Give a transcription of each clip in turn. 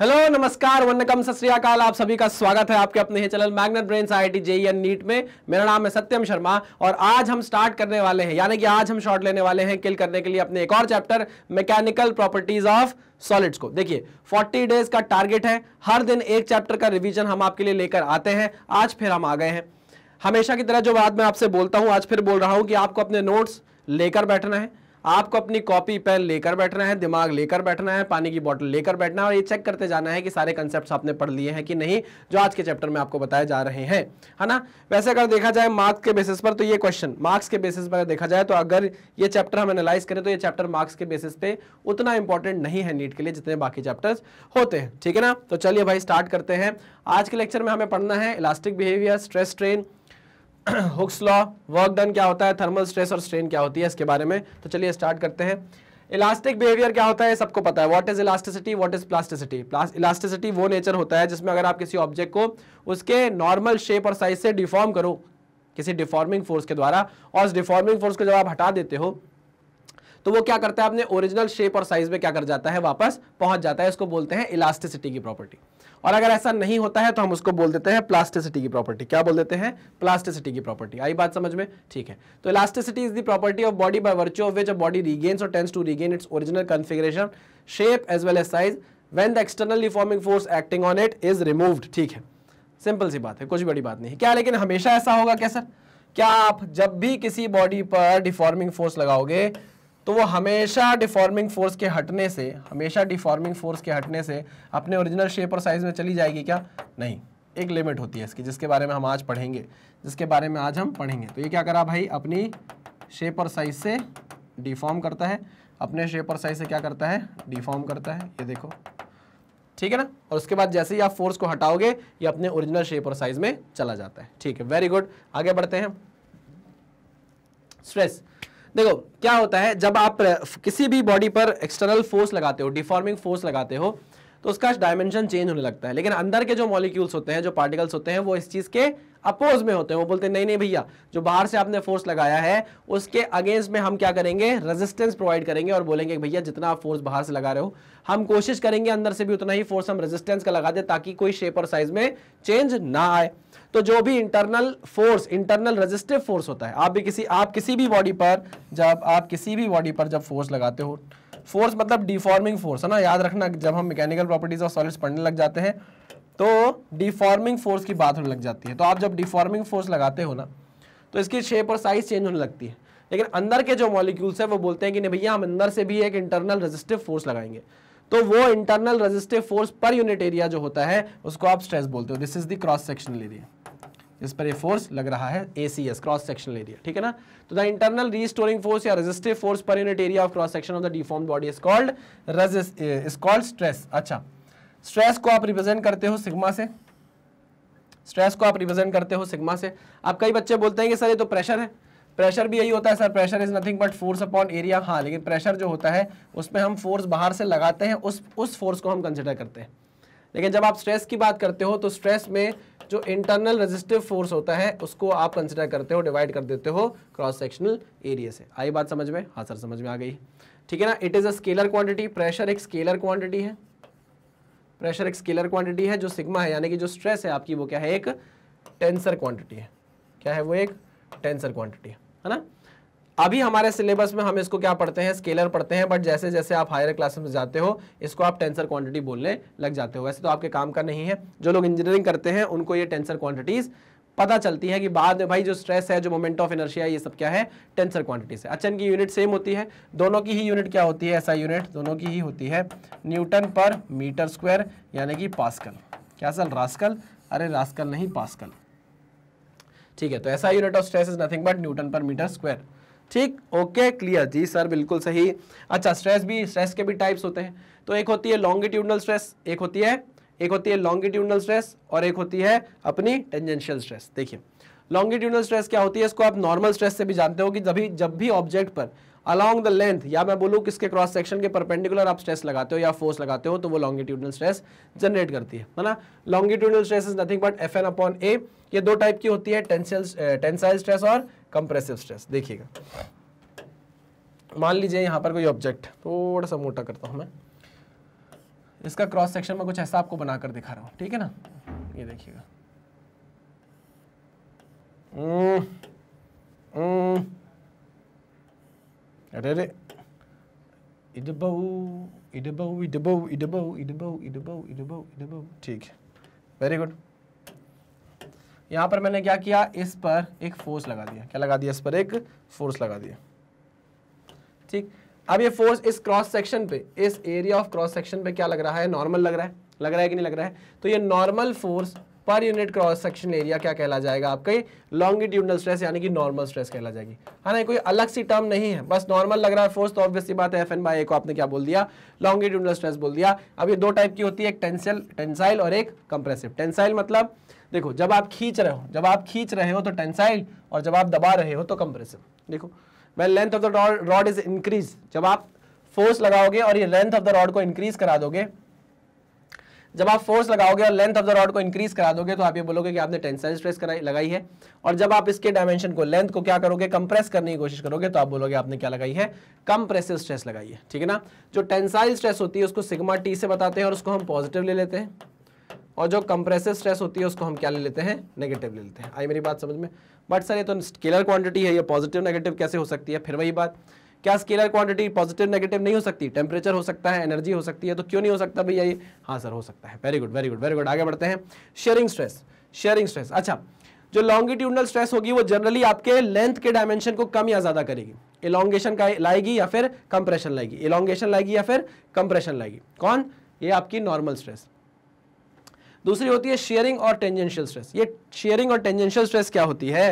Hello नमस्कार वनकम सत श्रीकाल आप सभी का स्वागत है आपके अपने channel magnet brain I T and NEET में मेरा नाम है सत्यम शर्मा और आज हम स्टार्ट करने वाले हैं यानी कि आज हम शॉर्ट लेने वाले हैं किल करने के लिए अपने एक और chapter mechanical properties of solids को देखिए 40 डेज का टारगेट है हर दिन एक चैप्टर का रिविजन हम आपके लिए लेकर आते हैं आज फिर हम आ गए हैं हमेशा की तरह जो बात मैं आपसे बोलता हूँ आज फिर बोल रहा हूँ कि आपको अपने नोट्स लेकर बैठना है आपको अपनी कॉपी पेन लेकर बैठना है दिमाग लेकर बैठना है पानी की बॉटल लेकर बैठना है और ये चेक करते जाना है कि सारे कंसेप्ट आपने पढ़ लिए हैं कि नहीं जो आज के चैप्टर में आपको बताए जा रहे हैं है ना वैसे अगर देखा जाए मार्क्स के बेसिस पर तो ये क्वेश्चन मार्क्स के बेसिस पर देखा जाए तो अगर ये चैप्टर हम एनालाइज करें तो ये चैप्टर मार्क्स के बेसिस पे उतना इंपॉर्टेंट नहीं है नीट के लिए जितने बाकी चैप्टर्स होते हैं ठीक है ना तो चलिए भाई स्टार्ट करते हैं आज के लेक्चर में हमें पढ़ना है elastic behaviour stress strain Hooke's law work done क्या होता है थर्मल स्ट्रेस और स्ट्रेन क्या होती है इसके बारे में तो चलिए स्टार्ट करते हैं इलास्टिक बिहेवियर क्या होता है सबको पता है what is elasticity what is plasticity elasticity वो नेचर होता है जिसमें अगर आप किसी ऑब्जेक्ट को उसके नॉर्मल शेप और साइज से डिफॉर्म करो किसी डिफॉर्मिंग फोर्स के द्वारा और उस डिफॉर्मिंग फोर्स को जब आप हटा देते हो तो वो क्या करता है अपने ओरिजिनल शेप और साइज में क्या कर जाता है वापस पहुंच जाता है इसको बोलते हैं इलास्टिसिटी की प्रॉपर्टी और अगर ऐसा नहीं होता है तो हम उसको बोल देते हैं प्लास्टिसिटी की प्रॉपर्टी क्या बोल देते हैं प्लास्टिसिटी की प्रॉपर्टी आई बात समझ में ठीक है तो elasticity is the property of body by virtue of which a body regains और tends to regain its original configuration shape as well as size when the external reforming force acting on it is removed ठीक है simple सी बात है कुछ बड़ी बात नहीं है क्या लेकिन हमेशा ऐसा होगा क्या सर क्या आप जब भी किसी बॉडी पर डिफॉर्मिंग फोर्स लगाओगे तो वो हमेशा डिफॉर्मिंग फोर्स के हटने से हमेशा डिफॉर्मिंग फोर्स के हटने से अपने ओरिजिनल शेप और साइज़ में चली जाएगी क्या नहीं एक लिमिट होती है इसकी जिसके बारे में हम आज पढ़ेंगे जिसके बारे में आज हम पढ़ेंगे तो ये क्या करा भाई अपनी शेप और साइज से डिफॉर्म करता है अपने शेप और साइज से क्या करता है डिफॉर्म करता है ये देखो ठीक है ना और उसके बाद जैसे ही आप फोर्स को हटाओगे ये अपने ओरिजिनल शेप और साइज में चला जाता है ठीक है वेरी गुड आगे बढ़ते हैं स्ट्रेस देखो क्या होता है जब आप किसी भी बॉडी पर एक्सटर्नल फोर्स लगाते हो डिफॉर्मिंग फोर्स लगाते हो तो उसका डायमेंशन चेंज होने लगता है लेकिन अंदर के जो मॉलिक्यूल्स होते हैं जो पार्टिकल्स होते हैं वो इस चीज़ के अपोज में होते हैं वो बोलते हैं नहीं नहीं भैया जो बाहर से आपने फोर्स लगाया है उसके अगेंस्ट में हम क्या करेंगे रेजिस्टेंस प्रोवाइड करेंगे और बोलेंगे भैया जितना आप फोर्स बाहर से लगा रहे हो हम कोशिश करेंगे अंदर से भी उतना ही फोर्स हम रेजिस्टेंस का लगा दें ताकि कोई शेप और साइज में चेंज ना आए तो जो भी internal force internal resistive force होता है आप भी किसी आप किसी भी बॉडी पर जब आप किसी भी बॉडी पर जब फोर्स लगाते हो फोर्स मतलब डिफॉर्मिंग फोर्स है ना याद रखना जब हम मैकेनिकल प्रॉपर्टीज ऑफ सॉलिड्स पढ़ने लग जाते हैं तो डिफॉर्मिंग फोर्स की बात होने लग जाती है तो आप जब डिफॉर्मिंग फोर्स लगाते हो ना तो इसकी शेप और साइज चेंज होने लगती है लेकिन अंदर के जो मॉलिक्यूल्स है वो बोलते हैं कि नहीं भैया हम अंदर से भी एक इंटरनल रजिस्टिव फोर्स लगाएंगे तो वो internal resistive force per unit area जो होता है उसको आप स्ट्रेस बोलते हो this is the cross sectional area जिस पर ये फोर्स लग रहा है A C S cross sectional area ठीक है ना तो द इंटरनल रीस्टोरिंग फोर्स या resistive force per unit area of cross section of the deform body is called is called stress अच्छा स्ट्रेस को आप रिप्रेजेंट करते हो सिग्मा से स्ट्रेस को आप रिप्रेजेंट करते हो सिग्मा से आप कई बच्चे बोलते हैं कि सर ये तो प्रेशर है प्रेशर भी यही होता है sir pressure is nothing but force upon area हाँ लेकिन प्रेशर जो होता है उसमें हम फोर्स बाहर से लगाते हैं उस उस फोर्स को हम कंसिडर करते हैं लेकिन जब आप स्ट्रेस की बात करते हो तो स्ट्रेस में जो इंटरनल रजिस्टिव फोर्स होता है उसको आप कंसिडर करते हो डिवाइड कर देते हो क्रॉस सेक्शनल एरिया से आई बात समझ में हाँ सर समझ में आ गई ठीक है ना it is a scalar quantity pressure एक स्केलर क्वांटिटी है प्रेशर एक स्केलर क्वांटिटी है जो सिग्मा है यानी कि जो स्ट्रेस है आपकी वो क्या है एक टेंसर क्वांटिटी है क्या है वो एक टेंसर क्वांटिटी है है ना अभी हमारे सिलेबस में हम इसको क्या पढ़ते हैं स्केलर पढ़ते हैं बट जैसे जैसे आप हायर क्लासेस में जाते हो इसको आप टेंसर क्वांटिटी बोलने लग जाते हो वैसे तो आपके काम का नहीं है जो लोग इंजीनियरिंग करते हैं उनको ये टेंसर क्वांटिटीज़ पता चलती है कि बाद में भाई जो स्ट्रेस है जो मोमेंट ऑफ इनर्शिया ये सब क्या है टेंसर क्वांटिटीज है अच्छा इनकी यूनिट सेम होती है दोनों की ही यूनिट क्या होती है ऐसा यूनिट दोनों की ही होती है न्यूटन पर मीटर स्क्वायर यानी कि पास्कल क्या सर रास्कल अरे रास्कल नहीं पास्कल ठीक है तो ऐसा unit of stress is nothing but newton per metre square ठीक ओके क्लियर जी सर बिल्कुल सही अच्छा स्ट्रेस भी स्ट्रेस के भी टाइप्स होते हैं तो एक होती है लॉन्गिट्यूडनल स्ट्रेस एक होती है एक होती है लॉन्गिट्यूडनल स्ट्रेस और एक होती है अपनी टेंजेंशियल स्ट्रेस देखिए लॉन्गिट्यूडनल स्ट्रेस क्या होती है इसको आप नॉर्मल स्ट्रेस से भी जानते हो कि जब भी जब भी ऑब्जेक्ट पर अलॉन्ग द लेंथ या मैं बोलूँ किसके क्रॉस सेक्शन के परपेंडिकुलर आप स्ट्रेस लगाते हो या फोर्स लगाते हो तो वो लॉन्गिट्यूडनल स्ट्रेस जनरेट करती है है ना longitudinal stress is nothing but F N upon A ये दो टाइप की होती है टेंसाइल स्ट्रेस और कंप्रेसिव स्ट्रेस देखिएगा मान लीजिए यहाँ पर कोई ऑब्जेक्ट थोड़ा सा मोटा करता हूँ मैं इसका क्रॉस सेक्शन में कुछ ऐसा आपको बनाकर दिखा रहा हूँ ठीक है ना ये देखिएगा हम्म, हम्म। अरे अरे इडबऊ इडबऊ इडबऊ इडबऊ इडबऊ ठीक है वेरी गुड यहाँ पर मैंने क्या किया इस पर एक फोर्स लगा दिया क्या लगा दिया इस पर एक फोर्स लगा दिया ठीक अब ये फोर्स इस क्रॉस सेक्शन पे इस एरिया ऑफ क्रॉस सेक्शन पे क्या लग रहा है नॉर्मल लग रहा है लग रहा है कि नहीं लग रहा है तो ये normal force per unit cross section area क्या कहला जाएगा आपके लॉन्गिट्यूडनल स्ट्रेस यानी कि नॉर्मल स्ट्रेस कहला जाएगी है हाँ ना कोई अलग सी टर्म नहीं है बस नॉर्मल लग रहा है फोर्स तो ऑब्वियसली बात है एफ एन बाई ए को आपने क्या बोल दिया लॉन्गिट्यूडनल स्ट्रेस बोल दिया अब ये दो टाइप की होती है एक टेंसल टेंसाइल और एक कंप्रेसिव टेंसाइल मतलब देखो जब आप खींच रहे हो जब आप खींच रहे हो तो टेंसाइल और जब आप दबा रहे हो तो कंप्रेसिव देखो well length of the rod is increase जब आप फोर्स लगाओगे और ये लेंथ ऑफ द रॉड को इंक्रीज करा दोगे जब आप फोर्स लगाओगे और लेंथ ऑफ द रॉड को इंक्रीज करा दोगे तो आप ये बोलोगे कि आपने टेंसाइल स्ट्रेस लगाई है और जब आप इसके डायमेंशन को लेंथ को क्या करोगे कंप्रेस करने की कोशिश करोगे तो आप बोलोगे आपने क्या लगाई है कंप्रेसिव स्ट्रेस लगाई है ठीक है ना जो टेंसाइल स्ट्रेस होती है उसको सिग्मा टी से बताते हैं और उसको हम पॉजिटिव ले लेते हैं और जो कंप्रेसिव स्ट्रेस होती है उसको हम क्या ले लेते हैं नेगेटिव ले लेते हैं आई मेरी बात समझ में बट सर ये तो स्केलर क्वांटिटी है ये पॉजिटिव नेगेटिव कैसे हो सकती है फिर वही बात क्या स्केलर क्वांटिटी पॉजिटिव नेगेटिव नहीं हो सकती टेम्परेचर हो सकता है एनर्जी हो सकती है तो क्यों नहीं हो सकता भैया ये हाँ सर हो सकता है very good very good very good आगे बढ़ते हैं शेयरिंग स्ट्रेस शेयरिंग स्ट्रेस अच्छा जो लॉन्गिट्यूडनल स्ट्रेस होगी वो जनरली आपके लेंथ के डायमेंशन को कम या ज्यादा करेगी इलोंगेशन का लाएगी या फिर कंप्रेशन लाएगी इलोंगेशन लाएगी या फिर कंप्रेशन लाएगी कौन ये आपकी नॉर्मल स्ट्रेस दूसरी होती है शेयरिंग और टेंजेंशियल स्ट्रेस ये शेयरिंग और टेंजेंशियल स्ट्रेस क्या होती है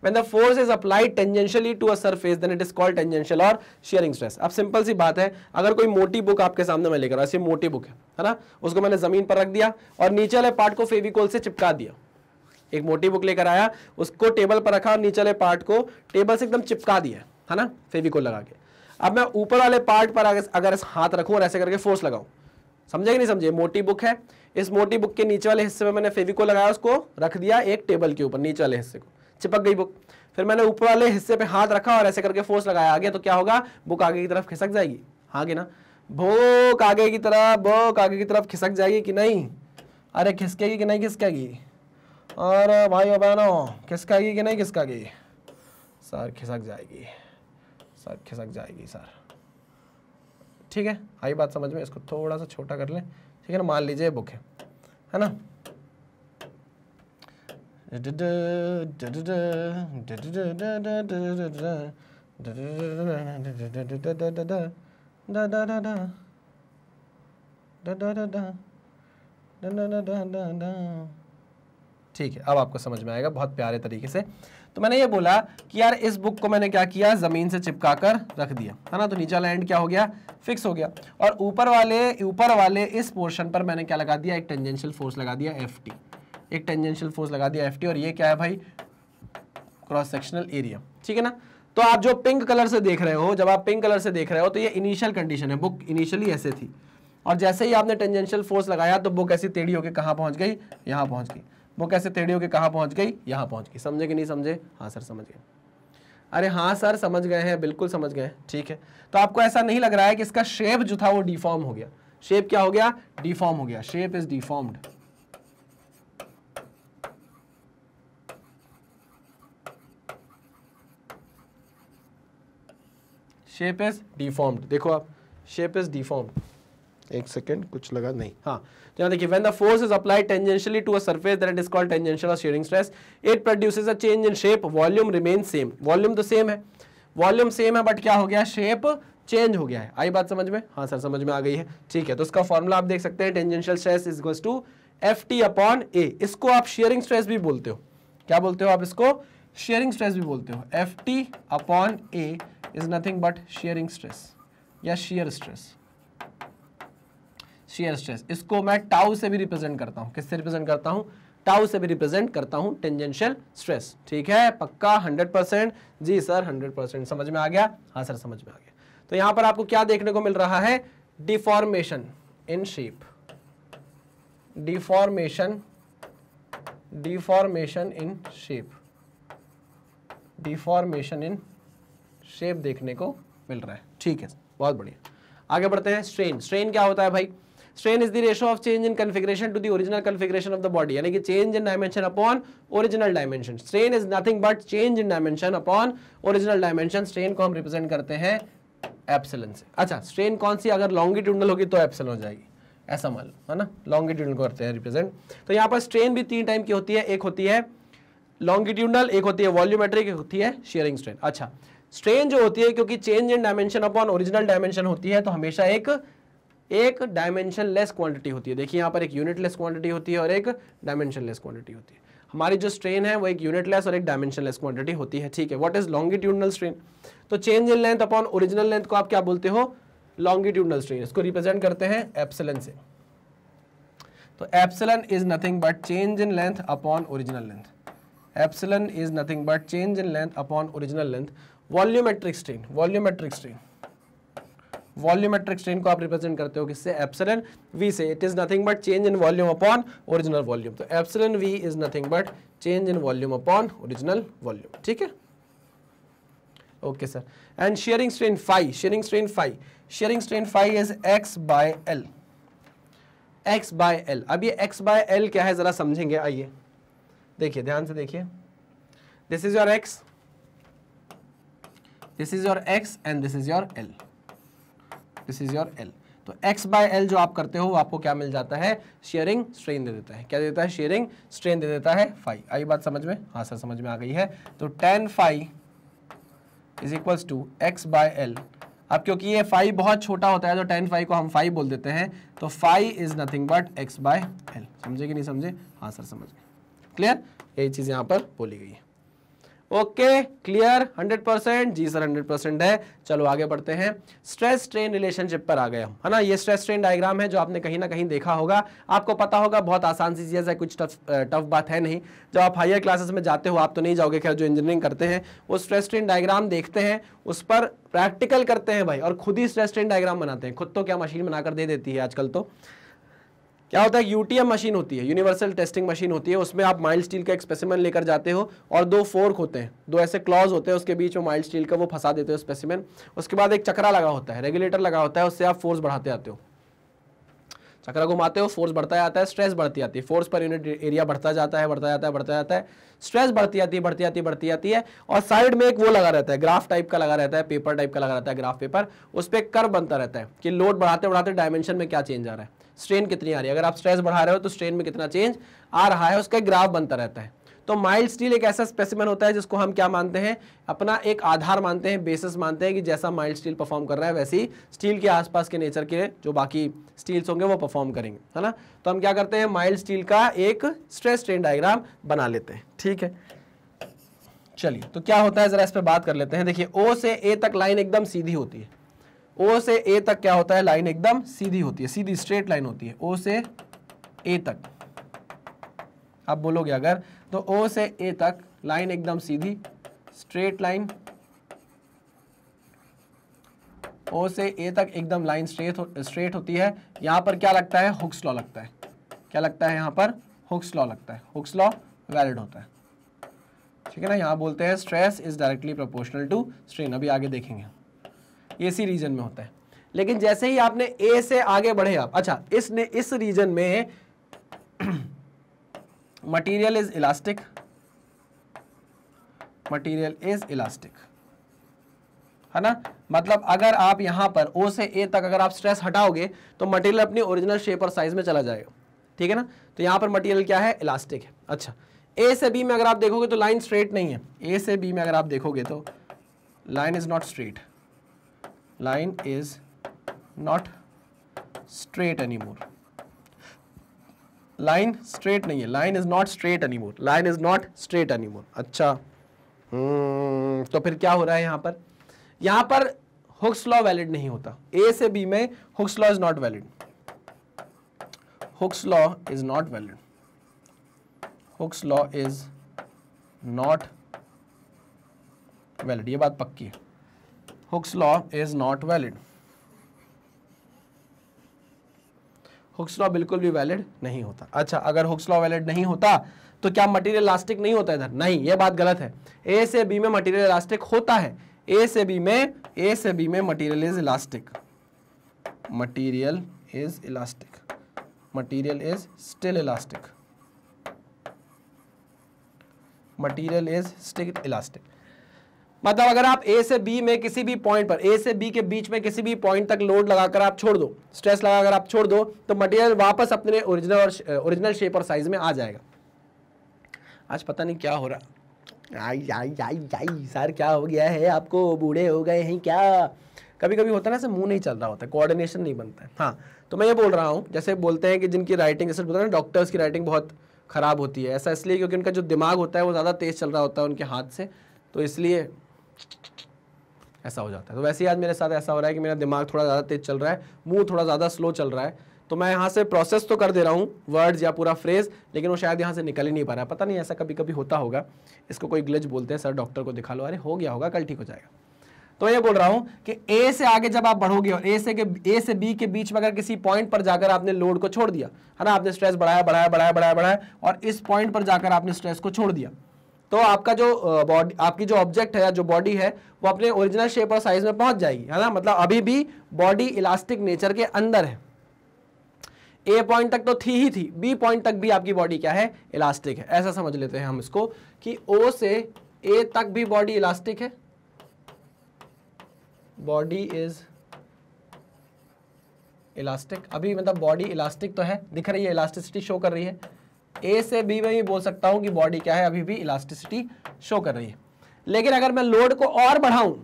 when the force is applied tangentially to a surface then it is called tangential or shearing stress अब सिंपल सी बात है अगर कोई मोटी बुक आपके सामने मैं लेकर ऐसी मोटी बुक है है ना उसको मैंने जमीन पर रख दिया और नीचे वाले पार्ट को फेविकोल से चिपका दिया एक मोटी बुक लेकर आया उसको टेबल पर रखा और नीचे वाले पार्ट को टेबल से एकदम चिपका दिया है ना फेविकोल लगा के अब मैं ऊपर वाले पार्ट पर अगर हाथ रखूँ और ऐसे करके फोर्स लगाऊँ समझे कि नहीं समझे मोटी बुक है इस मोटी बुक के नीचे वाले हिस्से में मैंने फेविकोल लगाया उसको रख दिया एक टेबल के ऊपर नीचे वाले हिस्से को चिपक गई बुक फिर मैंने ऊपर वाले हिस्से पे हाथ रखा और ऐसे करके फोर्स लगाया आगे तो क्या होगा बुक आगे की तरफ खिसक जाएगी आगे ना भूख आगे की तरफ बुक आगे की तरफ खिसक जाएगी कि नहीं अरे खिसकेगी कि नहीं खिसकेगी और भाई और बहनों खिसकेगी कि नहीं खिसकेगी सर खिसक जाएगी सर खिसक जाएगी सर ठीक है आई बात समझ में इसको थोड़ा सा छोटा कर लें ठीक है ना मान लीजिए बुक है है ना ठीक है अब आपको समझ में आएगा बहुत प्यारे तरीके से तो मैंने ये बोला कि यार इस बुक को मैंने क्या किया ज़मीन से चिपका कर रख दिया है ना तो नीचे वाला एंड क्या हो गया फिक्स हो गया और ऊपर वाले ऊपर वाले इस पोर्शन पर मैंने क्या लगा दिया एक टेंजेंशियल फोर्स लगा दिया एफ टी एक टेंजेंशियल फोर्स लगा दिया एफ और ये क्या है भाई क्रॉस सेक्शनल एरिया ठीक है ना तो आप जो पिंक कलर से देख रहे हो जब आप पिंक कलर से देख रहे हो तो ये इनिशियल कंडीशन है बुक इनिशियली ऐसे थी और जैसे ही आपने टेंजेंशियल फोर्स लगाया तो बुक ऐसी टेढ़ी होकर कहाँ पहुँच गई यहाँ पहुँच गई बुक ऐसे टेढ़ी होकर कहाँ पहुँच गई यहाँ पहुँच गई समझे कि नहीं समझे हाँ सर समझ गए अरे हाँ सर समझ गए हैं बिल्कुल समझ गए ठीक है तो आपको ऐसा नहीं लग रहा है कि इसका शेप जो था वो डिफॉर्म हो गया शेप क्या हो गया डिफॉर्म हो गया shape is deformed shape is deformed देखो आप शेप इज डिफॉर्म्ड एक सेकेंड कुछ लगा नहीं हाँ तो यहाँ देखिए when the force is applied tangentially to a surface that is called tangential और shearing stress it produces a change in shape volume remain same volume तो सेम है वॉल्यूम सेम है बट क्या हो गया शेप चेंज हो गया है आई बात समझ में हाँ सर समझ में आ गई है ठीक है तो उसका फॉर्मूला आप देख सकते हैं tangential stress is goes to F T upon A इसको आप शेयरिंग स्ट्रेस भी बोलते हो क्या बोलते हो आप इसको शेयरिंग स्ट्रेस भी बोलते हो F T upon A is nothing but shearing stress या शेयर स्ट्रेस शेयर स्ट्रेस इसको मैं टाउ से भी रिप्रेजेंट करता हूं किससे रिप्रेजेंट करता हूं टाउ से भी रिप्रेजेंट करता हूं टेंजेंशियल स्ट्रेस ठीक है पक्का 100 परसेंट जी सर 100 परसेंट समझ में आ गया हाँ सर समझ में आ गया तो यहां पर आपको क्या देखने को मिल रहा है deformation in shape deformation deformation in shape deformation in shape देखने को मिल रहा है ठीक है बहुत बढ़िया आगे बढ़ते हैं स्ट्रेन स्ट्रेन क्या होता है भाई strain is the ratio of change in configuration to the original configuration of the body यानी कि change in dimension upon original dimension strain is nothing but change in dimension upon original dimension strain को हम represent करते हैं epsilon से अच्छा strain कौन सी अगर लॉन्गिट्यूडनल होगी तो एप्सलन हो जाएगी ऐसा मान लो है ना लॉन्गिट्यूडनल करते हैं रिप्रेजेंट तो यहाँ पर स्ट्रेन भी तीन टाइप की होती है एक होती है लॉन्गिट्यूडनल एक होती है वॉल्यूमेट्रिक एक होती है शेयरिंग स्ट्रेन अच्छा स्ट्रेन जो होती है क्योंकि change in dimension upon original dimension होती है तो हमेशा एक एक डायमेंशन लेस क्वांटिटी होती है देखिए यहाँ पर एक यूनिट लेस क्वांटिटी होती है और एक डायमेंशन लेस क्वांटिटी होती है हमारी जो स्ट्रेन है वो एक यूनिट लेस और एक डायमेंशन लेस क्वांटिटी होती है ठीक है व्हाट इज लॉन्गिट्यूडनल स्ट्रेन तो change in length upon original length को आप क्या बोलते हो लॉन्गिट्यूडनल स्ट्रेन इसको रिप्रेजेंट करते हैं एप्सलन से तो epsilon is nothing but change in length upon original length epsilon is nothing but change in length upon original length volumetric strain volumetric strain volumetric strain को आप रिप्रेजेंट करते हो किससे एप्सिलन वी से it is nothing but change in volume upon original volume तो epsilon V is nothing but change in volume upon original volume ठीक है okay sir and shearing strain five shearing strain five shearing strain five is X by L X by L अब ये x by L क्या है जरा समझेंगे आइए देखिए ध्यान से देखिए this is your X this is your X and this is your L this is your L तो x बाय एल जो आप करते हो वो आपको क्या मिल जाता है शेयरिंग स्ट्रेन दे देता है क्या देता है शेयरिंग स्ट्रेन दे देता है फाइव आई बात समझ में हाँ सर समझ में आ गई है तो tan five is equals to X by L अब क्योंकि ये फाइव बहुत छोटा होता है तो टेन फाइव को हम फाइव बोल देते हैं तो five is nothing but X by L समझे कि नहीं समझे हाँ सर समझ गए क्लियर यही चीज़ यहाँ पर बोली गई है ओके क्लियर 100 परसेंट जी सर 100 परसेंट है चलो आगे बढ़ते हैं स्ट्रेस स्ट्रेन रिलेशनशिप पर आ गए हम है ना ये स्ट्रेस स्ट्रेन डायग्राम है जो आपने कहीं ना कहीं देखा होगा आपको पता होगा बहुत आसान सी चीज़ है कुछ टफ टफ बात है नहीं जब आप हायर क्लासेस में जाते हो आप तो नहीं जाओगे खैर जो इंजीनियरिंग करते हैं वो स्ट्रेस स्ट्रेन डायग्राम देखते हैं उस पर प्रैक्टिकल करते हैं भाई और खुद ही स्ट्रेस स्ट्रेन डायग्राम बनाते हैं खुद तो क्या मशीन बनाकर दे देती है आजकल तो क्या होता है यूटीएम मशीन होती है यूनिवर्सल टेस्टिंग मशीन होती है उसमें आप माइल्ड स्टील का एक स्पेसिमन लेकर जाते हो और दो फोर्क होते हैं दो ऐसे क्लॉज होते हैं उसके बीच में माइल्ड स्टील का वो फंसा देते हो स्पेसिमन उसके बाद एक चक्रा लगा होता है रेगुलेटर लगा होता है उससे आप फोर्स बढ़ाते आते हो चक्रा घुमाते हो फोर्स बढ़ता जाता है स्ट्रेस बढ़ती आती है फोर्स पर यूनिट एरिया बढ़ता जाता है बढ़ता जाता है बढ़ता जाता है स्ट्रेस बढ़ती आती है बढ़ती आती बढ़ती आती है और साइड में एक वो लगा रहता है ग्राफ टाइप का लगा रहता है पेपर टाइप का लगा रहता है ग्राफ पेपर उस पर कर बनता रहता है कि लोड बढ़ाते बढ़ाते डायमेंशन में क्या चेंज आ रहा है स्ट्रेन कितनी आ रही है अगर आप स्ट्रेस बढ़ा रहे हो तो स्ट्रेन में कितना चेंज आ रहा है उसका ग्राफ बनता रहता है तो माइल्ड स्टील एक ऐसा स्पेसिमेन होता है जिसको हम क्या मानते हैं अपना एक आधार मानते हैं बेसिस मानते हैं कि जैसा माइल्ड स्टील परफॉर्म कर रहा है वैसे ही स्टील के आसपास के नेचर के जो बाकी स्टील्स होंगे वो परफॉर्म करेंगे है ना तो हम क्या करते हैं माइल्ड स्टील का एक स्ट्रेस स्ट्रेन डायग्राम बना लेते हैं ठीक है चलिए तो क्या होता है जरा इस पर बात कर लेते हैं देखिए ओ से ए तक लाइन एकदम सीधी होती है ओ से ए तक क्या होता है लाइन एकदम सीधी होती है सीधी स्ट्रेट लाइन होती है ओ से ए तक आप बोलोगे अगर तो ओ से ए तक लाइन एकदम सीधी स्ट्रेट लाइन ओ से ए तक एकदम लाइन स्ट्रेट स्ट्रेट होती है यहां पर क्या लगता है हुक्स लॉ लगता है क्या लगता है यहां पर हुक्स लॉ लगता है हुक्स लॉ वैलिड होता है ठीक है ना यहां बोलते हैं stress is directly proportional to strain अभी आगे देखेंगे एसी रीजन में होता है लेकिन जैसे ही आपने ए से आगे बढ़े आप अच्छा इसने इस रीजन में material is elastic material is elastic है ना मतलब अगर आप यहां पर ओ से ए तक अगर आप स्ट्रेस हटाओगे तो मटेरियल अपनी ओरिजिनल शेप और साइज में चला जाएगा ठीक है ना तो यहां पर मटेरियल क्या है इलास्टिक है अच्छा ए से बी में अगर आप देखोगे तो लाइन स्ट्रेट नहीं है ए से बी में अगर आप देखोगे तो line is not straight line is not straight anymore line straight नहीं है line is not straight anymore line is not straight anymore अच्छा hmm, तो फिर क्या हो रहा है यहाँ पर यहाँ पर हुक्स लॉ वैलिड नहीं होता ए से बी में Hooke's law is not valid Hooke's law is not valid Hooke's law is not valid ये बात पक्की है Hooke's law is not valid Hooke's law बिल्कुल भी वैलिड नहीं होता अच्छा अगर हुक्स लॉ वैलिड नहीं होता तो क्या मटेरियल इलास्टिक नहीं होता इधर नहीं ये बात गलत है ए से बी में मटेरियल इलास्टिक होता है ए से बी में ए से बी में material is elastic material is elastic material is still elastic material is still elastic मतलब अगर आप ए से बी में किसी भी पॉइंट पर ए से बी के बीच में किसी भी पॉइंट तक लोड लगाकर आप छोड़ दो स्ट्रेस लगाकर आप छोड़ दो तो मटेरियल वापस अपने ओरिजिनल और ओरिजिनल शेप और साइज में आ जाएगा आज पता नहीं क्या हो रहा आई आई आई आई सर क्या हो गया है आपको बूढ़े हो गए हैं क्या कभी कभी होता है ना ऐसे मुंह नहीं चल रहा होता कोऑर्डिनेशन नहीं बनता है हाँ तो मैं ये बोल रहा हूँ जैसे बोलते हैं कि जिनकी राइटिंग जैसे बोलते हैं डॉक्टर्स की राइटिंग बहुत ख़राब होती है ऐसा इसलिए क्योंकि उनका जो दिमाग होता है वो ज़्यादा तेज़ चल रहा होता है उनके हाथ से तो इसलिए ऐसा हो जाता है तो वैसे ही आज मेरे साथ ऐसा हो रहा है कि मेरा दिमाग थोड़ा ज़्यादा तेज चल रहा है मुंह थोड़ा ज़्यादा स्लो चल रहा है तो मैं यहाँ से प्रोसेस तो कर दे रहा हूँ वर्ड्स या पूरा फ्रेज लेकिन वो शायद यहाँ से निकल ही नहीं पा रहा है पता नहीं ऐसा कभी कभी होता होगा इसको कोई ग्लिच बोलते हैं सर डॉक्टर को दिखा लो अरे हो गया होगा कल ठीक हो जाएगा तो ये बोल रहा हूँ कि ए से आगे जब आप बढ़ोगे और ए से के ए से बी के बीच में अगर किसी पॉइंट पर जाकर आपने लोड को छोड़ दिया है ना आपने स्ट्रेस बढ़ाया बढ़ाया बढ़ाया बढ़ाया बढ़ाया और इस पॉइंट पर जाकर आपने स्ट्रेस को छोड़ दिया तो आपका जो बॉडी आपकी जो ऑब्जेक्ट है या जो बॉडी है वो अपने ओरिजिनल शेप और साइज में पहुंच जाएगी है ना मतलब अभी भी बॉडी इलास्टिक नेचर के अंदर है ए पॉइंट तक तो थी ही थी बी पॉइंट तक भी आपकी बॉडी क्या है इलास्टिक है ऐसा समझ लेते हैं हम इसको कि ओ से ए तक भी बॉडी इलास्टिक है बॉडी इज इलास्टिक अभी मतलब बॉडी इलास्टिक तो है दिख रही है इलास्टिसिटी शो कर रही है ए से बी में भी बोल सकता हूं कि बॉडी क्या है अभी भी इलास्टिसिटी शो कर रही है लेकिन अगर मैं लोड को और बढ़ाऊं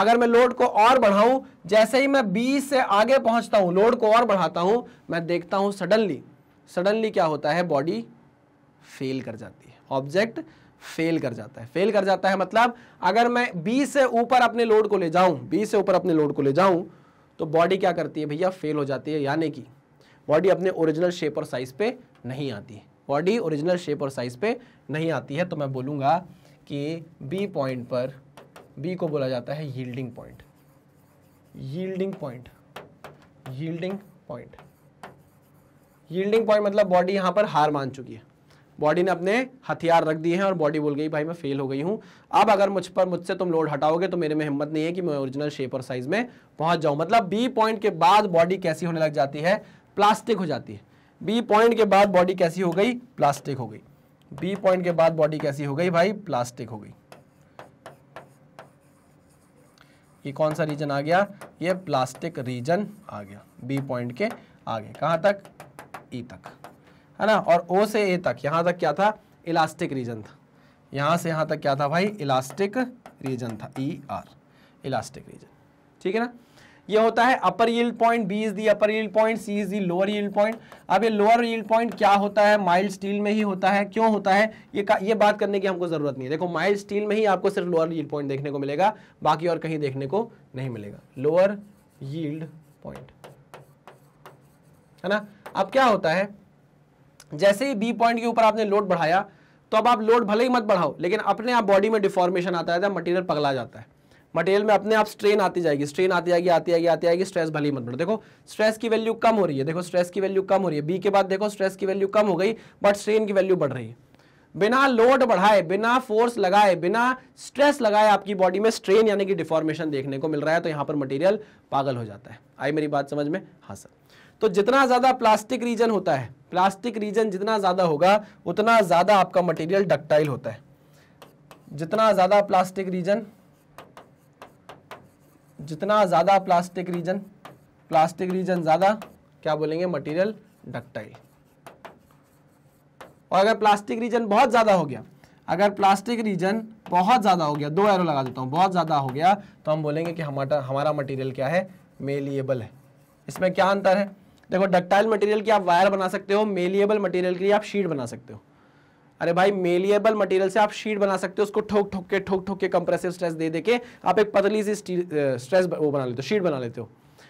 अगर मैं लोड को और बढ़ाऊं जैसे ही मैं बी से आगे पहुंचता हूं लोड को और बढ़ाता हूं मैं देखता हूं सडनली सडनली क्या होता है बॉडी फेल कर जाती है ऑब्जेक्ट फेल कर जाता है फेल कर जाता है मतलब अगर मैं बी से ऊपर अपने लोड को ले जाऊं बी से ऊपर अपने लोड को ले जाऊं तो बॉडी क्या करती है भैया फेल हो जाती है यानी कि बॉडी अपने ओरिजिनल शेप और साइज़ पे नहीं आती है बॉडी ओरिजिनल शेप और साइज़ पे नहीं आती है तो मैं बोलूंगा कि बी पॉइंट पर बी को बोला जाता है yielding point yielding point yielding point yielding point मतलब बॉडी यहां पर हार मान चुकी है बॉडी ने अपने हथियार रख दिए हैं और बॉडी बोल गई भाई मैं फेल हो गई हूं अब अगर मुझ पर मुझसे तुम लोड हटाओगे तो मेरे में हिम्मत नहीं है कि मैं ओरिजिनल शेप और साइज में पहुंच जाऊं मतलब बी पॉइंट के बाद बॉडी कैसी होने लग जाती है प्लास्टिक हो जाती है बी पॉइंट के बाद बॉडी कैसी हो गई प्लास्टिक हो गई बी पॉइंट के बाद बॉडी कैसी हो गई भाई प्लास्टिक हो गई ये कौन सा रीजन आ गया ये प्लास्टिक रीजन आ गया बी पॉइंट के आगे कहाँ तक ई e तक है ना और ओ से ए तक यहाँ तक क्या था इलास्टिक रीजन था यहाँ से यहाँ तक क्या था भाई इलास्टिक रीजन था E e R elastic region ठीक है ना ये होता है upper yield point B is the upper yield point C is the lower yield point अब ये लोअर यील्ड पॉइंट क्या होता है माइल्ड स्टील में ही होता है क्यों होता है ये ये बात करने की हमको जरूरत नहीं है देखो माइल्ड स्टील में ही आपको सिर्फ लोअर यील्ड पॉइंट देखने को मिलेगा बाकी और कहीं देखने को नहीं मिलेगा लोअर यील्ड पॉइंट है ना अब क्या होता है जैसे ही बी पॉइंट के ऊपर आपने लोड बढ़ाया तो अब आप लोड भले ही मत बढ़ाओ लेकिन अपने आप बॉडी में डिफॉर्मेशन आता है मटेरियल पगला जाता है मटेरियल में अपने आप स्ट्रेन आती जाएगी स्ट्रेन आती जाएगी आती आएगी आती आएगी स्ट्रेस भले ही मत बढ़ो देखो स्ट्रेस की वैल्यू कम हो रही है देखो स्ट्रेस की वैल्यू कम हो रही है बी के बाद देखो स्ट्रेस की वैल्यू कम हो गई बट स्ट्रेन की वैल्यू बढ़ रही है बिना लोड बढ़ाए बिना फोर्स लगाए बिना स्ट्रेस लगाए आपकी बॉडी में स्ट्रेन यानी कि डिफॉर्मेशन देखने को मिल रहा है तो यहाँ पर मटेरियल पागल हो जाता है आई मेरी बात समझ में हाँ सर तो जितना ज़्यादा प्लास्टिक रीजन होता है प्लास्टिक रीजन जितना ज़्यादा होगा उतना ज़्यादा आपका मटेरियल डक्टाइल होता है जितना ज़्यादा प्लास्टिक रीजन जितना ज़्यादा प्लास्टिक रीजन प्लास्टिक रीजन ज़्यादा क्या बोलेंगे मटेरियल डक्टाइल और अगर प्लास्टिक रीजन बहुत ज़्यादा हो गया अगर प्लास्टिक रीजन बहुत ज़्यादा हो गया दो एरो लगा देता हूँ बहुत ज़्यादा हो गया तो हम बोलेंगे कि हमारा हमारा मटेरियल क्या है मेलिएबल है इसमें क्या अंतर है देखो डक्टाइल मटेरियल की आप वायर बना सकते हो मेलिएबल मटेरियल के लिए आप शीट बना सकते हो अरे भाई मेलिएबल मटेरियल से आप शीट बना सकते हो उसको ठोक ठोक के ठोक ठोक के कंप्रेसिव स्ट्रेस दे दे के आप एक पतली सी स्ट्रेस वो बना लेते हो शीट बना लेते हो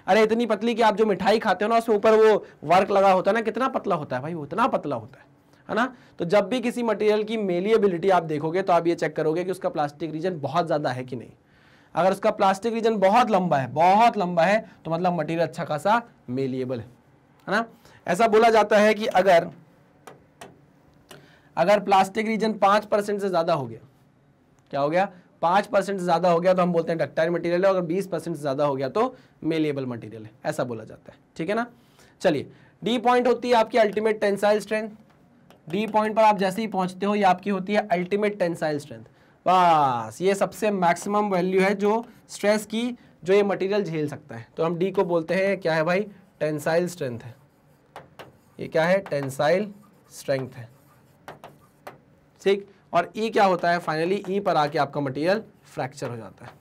अरे इतनी पतली कि आप जो मिठाई खाते हो ना उसमें ऊपर वो वर्क लगा होता है ना कितना पतला होता है भाई वो इतना पतला होता है है ना तो जब भी किसी मटेरियल की मेलिएबिलिटी आप देखोगे तो आप ये चेक करोगे कि उसका प्लास्टिक रीजन बहुत ज़्यादा है कि नहीं अगर उसका प्लास्टिक रीजन बहुत लंबा है बहुत लंबा है तो मतलब मटेरियल अच्छा खासा मेलिएबल है है ना ऐसा बोला जाता है कि अगर अगर प्लास्टिक रीजन पाँच परसेंट से ज़्यादा हो गया क्या हो गया पाँच परसेंट से ज़्यादा हो गया तो हम बोलते हैं डक्टाइल मटेरियल है अगर बीस परसेंट से ज़्यादा हो गया तो मेलेबल मटेरियल है ऐसा बोला जाता है ठीक है ना चलिए डी पॉइंट होती है आपकी ultimate tensile strength D point पर आप जैसे ही पहुंचते हो ये आपकी होती है अल्टीमेट टेंसाइल स्ट्रेंथ बस ये सबसे मैक्सिमम वैल्यू है जो स्ट्रेस की जो ये मटेरियल झेल सकता है तो हम डी को बोलते हैं क्या है भाई टेंसाइल स्ट्रेंथ है ये क्या है टेंसाइल स्ट्रेंथ है ठीक और ई e क्या होता है फाइनली ई e पर आके आपका मटेरियल फ्रैक्चर हो जाता है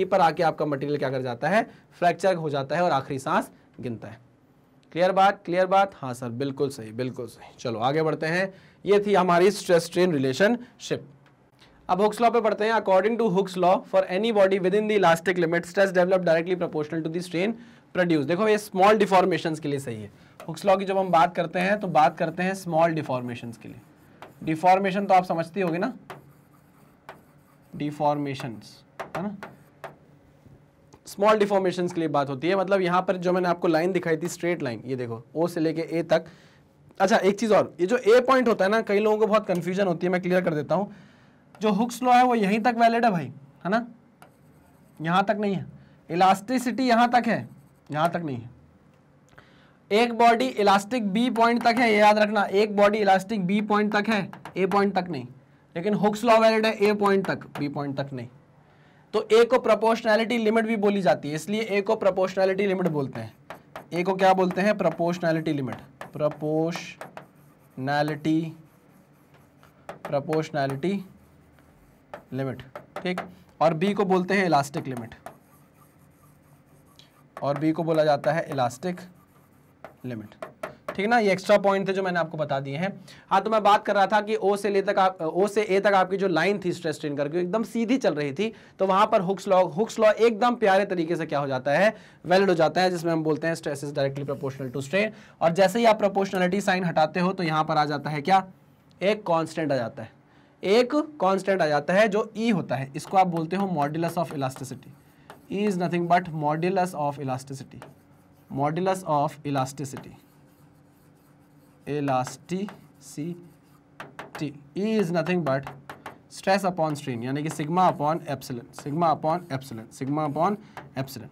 ई e पर आके आपका मटेरियल क्या कर जाता है फ्रैक्चर हो जाता है और आखिरी सांस गिनता है क्लियर बात क्लियर बात हाँ सर बिल्कुल सही बिल्कुल सही चलो आगे बढ़ते हैं ये थी हमारी स्ट्रेस स्ट्रेन रिलेशनशिप अब हुक्स लॉ पे पढ़ते हैं according to Hooke's law for any body within the elastic limit stress develop directly proportional to the strain produce देखो ये स्मॉल डिफॉर्मेशन के लिए सही है हुक्स लॉ की जब हम बात करते हैं तो बात करते हैं स्मॉल डिफॉर्मेशन के लिए डिफॉर्मेशन तो आप समझती होगी ना डिफॉर्मेशन है ना स्मॉल डिफॉर्मेशन के लिए बात होती है मतलब यहाँ पर जो मैंने आपको लाइन दिखाई थी स्ट्रेट लाइन ये देखो ओ से लेके ए तक अच्छा एक चीज़ और ये जो ए पॉइंट होता है ना कई लोगों को बहुत कन्फ्यूजन होती है मैं क्लियर कर देता हूँ जो हुक्स लॉ है वो यहीं तक वैलिड है भाई है ना यहाँ तक नहीं है इलास्टिसिटी यहाँ तक है यहाँ तक नहीं है एक बॉडी इलास्टिक बी पॉइंट तक है ये याद रखना एक बॉडी इलास्टिक बी पॉइंट तक है ए पॉइंट तक नहीं लेकिन हुक्स लॉ वैलिड है ए पॉइंट तक बी पॉइंट तक नहीं तो ए को प्रपोर्शनैलिटी लिमिट भी बोली जाती है इसलिए ए को प्रपोर्शनैलिटी लिमिट बोलते हैं ए को क्या बोलते हैं proportionality limit proportionality proportionality limit ठीक और बी को बोलते हैं इलास्टिक लिमिट और बी को बोला जाता है इलास्टिक लिमिट ठीक है ना ये एक्स्ट्रा पॉइंट थे जो मैंने आपको बता दिए हैं हाँ तो मैं बात कर रहा था कि ओ से ले तक आप ओ से ए तक आपकी जो लाइन थी स्ट्रेस ट्रेन करके एकदम सीधी चल रही थी तो वहां पर हुक्स लॉ हुक्स लॉ एकदम प्यारे तरीके से क्या हो जाता है वैलिड हो जाता है जिसमें हम बोलते हैं stress is directly proportional to strain और जैसे ही आप प्रोपोर्शनलिटी साइन हटाते हो तो यहाँ पर आ जाता है क्या एक कॉन्स्टेंट आ जाता है एक कॉन्स्टेंट आ जाता है जो ई e होता है इसको आप बोलते हो modulus of elasticity E is nothing but modulus of elasticity modulus of elasticity elasticity E is nothing but stress upon strain यानी कि sigma upon epsilon sigma upon epsilon sigma upon epsilon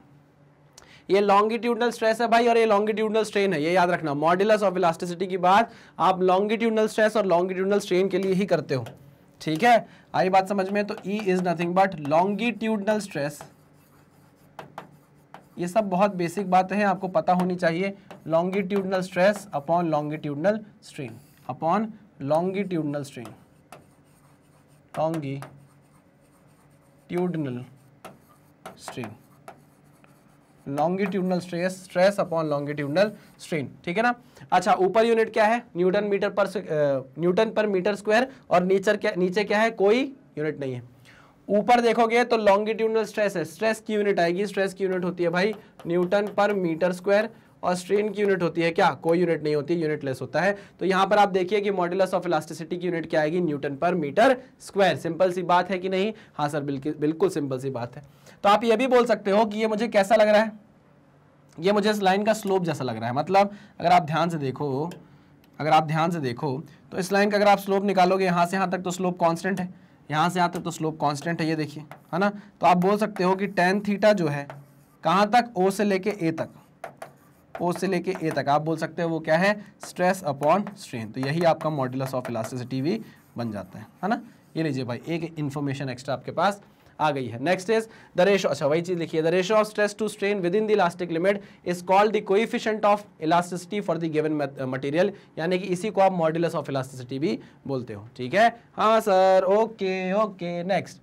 ये longitudinal stress है भाई और ये longitudinal strain है ये याद रखना मॉड्यूलस ऑफ इलास्टिसिटी की बात आप लॉन्गिट्यूडनल स्ट्रेस और लॉन्गिट्यूडनल स्ट्रेन के लिए ही करते हो ठीक है आई बात समझ में तो E is nothing but longitudinal stress ये सब बहुत बेसिक बातें हैं आपको पता होनी चाहिए longitudinal stress upon longitudinal strain upon longitudinal strain longitudinal strain longitudinal stress stress upon longitudinal strain ठीक है ना अच्छा ऊपर यूनिट क्या है newton metre per newton per metre square और नीचे क्या नीचे क्या है कोई यूनिट नहीं है ऊपर देखोगे तो लॉन्गिट्यूडनल स्ट्रेस है स्ट्रेस की यूनिट आएगी स्ट्रेस की यूनिट होती है भाई न्यूटन पर मीटर स्क्वायर और स्ट्रेन की यूनिट होती है क्या कोई यूनिट नहीं होती यूनिटलेस होता है तो यहां पर आप देखिए कि मॉड्यूलस ऑफ इलास्टिसिटी की यूनिट क्या आएगी newton per metre square simple सी बात है कि नहीं हाँ सर बिल्कुल बिल्कुल सिंपल सी बात है तो आप ये भी बोल सकते हो कि ये मुझे कैसा लग रहा है ये मुझे इस लाइन का स्लोप जैसा लग रहा है मतलब अगर आप ध्यान से देखो अगर आप ध्यान से देखो तो इस लाइन का अगर आप स्लोप निकालोगे यहाँ से यहाँ तक तो स्लोप कॉन्स्टेंट है यहाँ से आते तो स्लोप कांस्टेंट है ये देखिए है ना तो आप बोल सकते हो कि टेन थीटा जो है कहाँ तक ओ से लेके ए तक ओ से लेके ए तक आप बोल सकते हो वो क्या है स्ट्रेस अपॉन स्ट्रेन तो यही आपका मॉड्यूलस ऑफ इलास्टिसिटी भी बन जाता है है ना ये लीजिए भाई एक इन्फॉर्मेशन एक्स्ट्रा आपके पास आ गई है नेक्स्ट इज द रेशो अच्छा वही चीज़ लिखिए the ratio of stress to strain within the elastic limit is called the coefficient of elasticity for the given material यानी कि इसी को आप मॉड्यूलस ऑफ इलास्टिसिटी भी बोलते हो ठीक है हाँ सर ओके ओके नेक्स्ट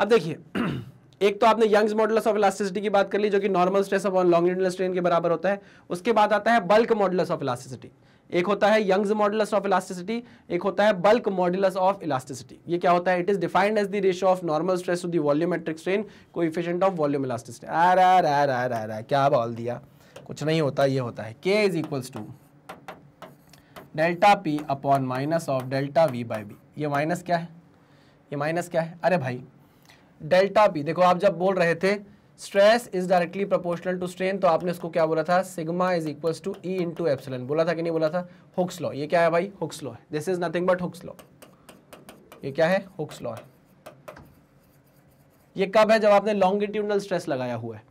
अब देखिए एक तो आपने यंग्स मॉडल्स ऑफ इलास्टिसिटी की बात कर ली जो कि normal stress of longitudinal strain के बराबर होता है उसके बाद आता है बल्क मॉडल्स ऑफ इलास्टिसिटी एक होता है यंग्स मॉडुलस ऑफ इलास्टिसिटी एक होता है बल्क मॉडुलस ऑफ इलास्टिसिटी ये क्या होता है it is defined as the ratio of normal stress to the volumetric strain coefficient of volume elasticity आ रहा रहा रहा रहा रहा क्या बोल दिया कुछ नहीं होता ये होता है K is equals to delta P upon minus of delta V by B ये माइनस क्या है ये माइनस क्या है अरे भाई डेल्टा पी देखो आप जब बोल रहे थे stress is directly proportional to strain तो आपने उसको क्या बोला था sigma is equal to E into epsilon बोला था कि नहीं बोला था हुक्स लॉ ये क्या है भाई हुक्स लॉ है this is nothing but Hooke's law ये क्या है हुक्स लॉ है ये कब है जब आपने लॉन्गिट्यूडनल स्ट्रेस लगाया हुआ है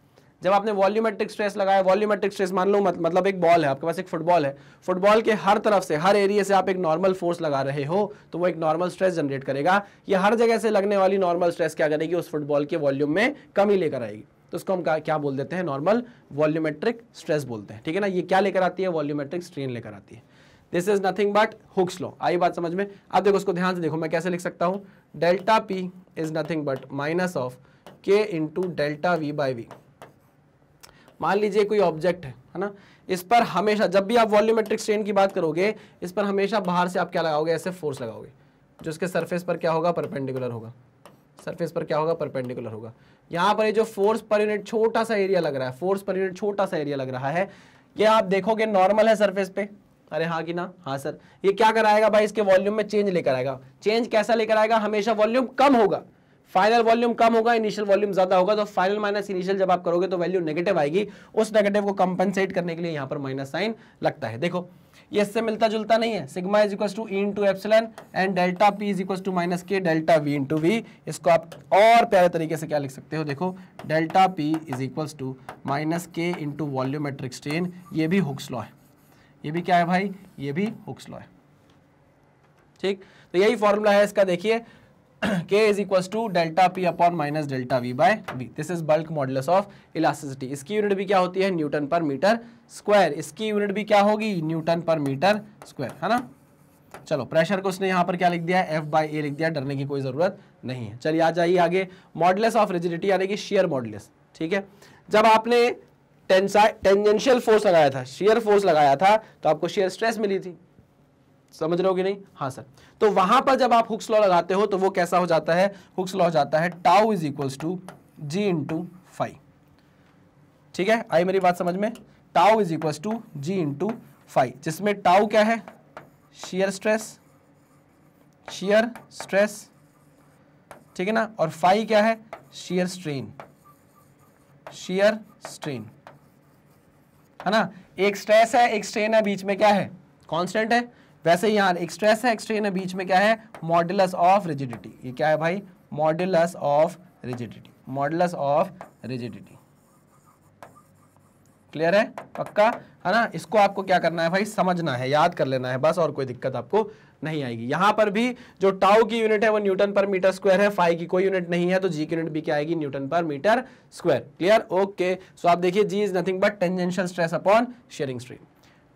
जब आपने वॉल्यूमेट्रिक स्ट्रेस लगाया वॉल्यूमेट्रिक स्ट्रेस मान लो मत, मतलब एक बॉल है आपके पास एक फुटबॉल है फुटबॉल के हर तरफ से हर एरिया से आप एक नॉर्मल फोर्स लगा रहे हो तो वो एक नॉर्मल स्ट्रेस जनरेट करेगा ये हर जगह से लगने वाली नॉर्मल स्ट्रेस क्या करेगी उस फुटबॉल के वॉल्यूम में कमी लेकर आएगी तो इसको हम क्या बोल देते हैं नॉर्मल वॉल्यूमेट्रिक स्ट्रेस बोलते हैं ठीक है ना ये क्या लेकर आती है वॉल्यूमेट्रिक स्ट्रेन लेकर आती है this is nothing but Hooke's law आई बात समझ में अब देखो उसको ध्यान से देखो मैं कैसे लिख सकता हूँ delta P is nothing but minus of K into delta V by V मान लीजिए कोई ऑब्जेक्ट है है ना इस पर हमेशा जब भी आप वॉल्यूमेट्रिक स्ट्रेन की बात करोगे इस पर हमेशा बाहर से आप क्या लगाओगे ऐसे फोर्स लगाओगे जो इसके सरफेस पर क्या होगा परपेंडिकुलर होगा सरफेस पर क्या होगा परपेंडिकुलर होगा यहां पर ये जो फोर्स पर यूनिट छोटा सा एरिया लग रहा है फोर्स पर यूनिट छोटा सा एरिया लग रहा है ये आप देखोगे नॉर्मल है सरफेस पे अरे हाँ कि ना हाँ सर ये क्या कराएगा भाई इसके वॉल्यूम में चेंज लेकर आएगा चेंज कैसा लेकर आएगा हमेशा वॉल्यूम कम होगा फाइनल वॉल्यूम कम होगा इनिशियल वॉल्यूम ज्यादा होगा तो फाइनल माइनस इनिशियल जब आप करोगे तो वैल्यू नेगेटिव आएगी उस नेगेटिव को कंपनसेट करने के लिए यहां पर माइनस साइन लगता है देखो ये इससे मिलता जुलता नहीं है sigma is equal to E e into epsilon and delta P is equal to minus K delta V into V इसको आप और प्यारे तरीके से क्या लिख सकते हो देखो delta P is equal to minus K into volumetric strain ये भी हुक्स लॉ है ये भी क्या है भाई ये भी हुक्स लॉ है ठीक तो यही फॉर्मूला है इसका देखिए K is equals to delta P upon minus delta V by V. This is bulk modulus of elasticity. इसकी यूनिट भी क्या होती है न्यूटन पर मीटर स्क्वायर इसकी यूनिट भी क्या होगी न्यूटन पर मीटर स्क्वायर है ना चलो प्रेशर को उसने यहां पर क्या लिख दिया एफ बाई ए लिख दिया डरने की कोई ज़रूरत नहीं है चलिए आ जाइए आगे मॉडलेस ऑफ रिजिडिटी यानी कि शेयर मॉडलेस ठीक है जब आपने टेंजेंशियल फोर्स लगाया था शेयर फोर्स लगाया था तो आपको शेयर स्ट्रेस मिली थी समझ रहे हो कि नहीं हाँ सर तो वहां पर जब आप हुक्स लॉ लगाते हो तो वो कैसा हो जाता है हुक्स लॉ हो जाता है tau is equals to G into five ठीक है आई मेरी बात समझ में tau is equals to G into five जिसमें टाउ क्या है शेयर स्ट्रेस शेयर स्ट्रेस ठीक है ना और फाइव क्या है शेयर स्ट्रेन शेयर स्ट्रेन है ना एक स्ट्रेस है एक स्ट्रेन है बीच में क्या है कांस्टेंट है वैसे यहाँ एक स्ट्रेस है एक्सट्रेन है बीच में क्या है मॉडलस ऑफ रिजिडिटी ये क्या है भाई modulus of rigidity modulus of rigidity clear है पक्का है ना इसको आपको क्या करना है भाई समझना है याद कर लेना है बस और कोई दिक्कत आपको नहीं आएगी यहां पर भी जो टाउ की यूनिट है वो न्यूटन पर मीटर स्क्वायर है फाइव की कोई यूनिट नहीं है तो जी की यूनिट भी क्या आएगी newton per metre square clear okay so आप देखिए G is nothing but tangential stress upon shearing stream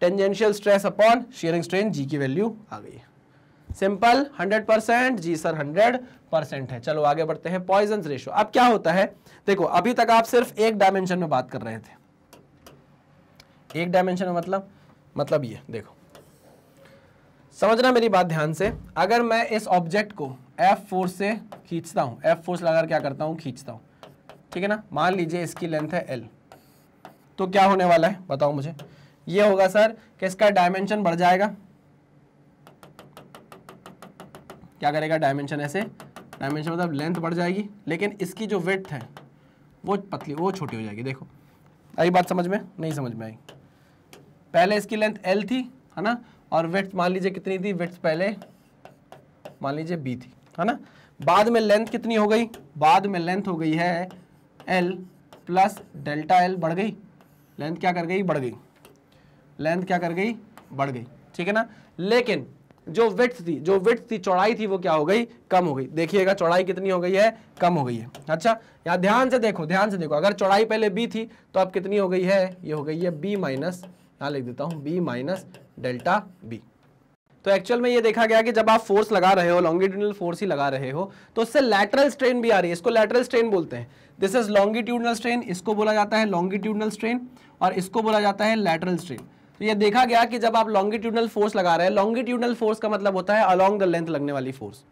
tangential stress upon shearing strain G की वैल्यू आ गई है सिंपल 100 परसेंट जी सर 100 परसेंट है चलो आगे बढ़ते हैं पॉइजन रेशो अब क्या होता है देखो अभी तक आप सिर्फ एक डायमेंशन में बात कर रहे थे एक डायमेंशन में मतलब मतलब ये देखो समझना मेरी बात ध्यान से अगर मैं इस ऑब्जेक्ट को एफ फोर से खींचता हूं एफ फोर्स लगाकर क्या करता हूं खींचता हूं ठीक है ना मान लीजिए इसकी लेंथ है एल तो क्या होने वाला है बताओ मुझे ये होगा सर कि इसका डायमेंशन बढ़ जाएगा क्या करेगा डायमेंशन ऐसे डायमेंशन मतलब लेंथ बढ़ जाएगी लेकिन इसकी जो वेथ है वो पतली वो छोटी हो जाएगी देखो आई बात समझ में नहीं समझ में आई पहले इसकी लेंथ एल थी है ना और वेथ मान लीजिए कितनी थी वेथ पहले मान लीजिए बी थी है ना बाद में लेंथ कितनी हो गई बाद में लेंथ हो गई है एल प्लस डेल्टा एल बढ़ गई लेंथ क्या कर गई बढ़ गई लेंथ क्या कर गई बढ़ गई ठीक है ना लेकिन जो विथ थी जो विथ थी चौड़ाई थी वो क्या हो गई कम हो गई देखिएगा चौड़ाई कितनी हो गई है कम हो गई है अच्छा यहाँ ध्यान से देखो ध्यान से देखो अगर चौड़ाई पहले बी थी तो अब कितनी हो गई है ये हो गई है बी माइनस यहाँ लिख देता हूँ बी माइनस डेल्टा बी तो एक्चुअल में ये देखा गया कि जब आप फोर्स लगा रहे हो लॉन्गिट्यूडनल फोर्स ही लगा रहे हो तो उससे लैटरल स्ट्रेन भी आ रही है इसको लैटरल स्ट्रेन बोलते हैं दिस इज लॉन्गिट्यूडनल स्ट्रेन इसको बोला जाता है लॉन्गिट्यूडनल स्ट्रेन और इसको बोला जाता है लैटरल स्ट्रेन तो ये देखा गया कि जब आप लॉन्गिट्यूडनल फोर्स लगा रहे हैं लॉन्गिट्यूडनल फोर्स का मतलब होता है अलॉन्ग द लेंथ लगने वाली फोर्स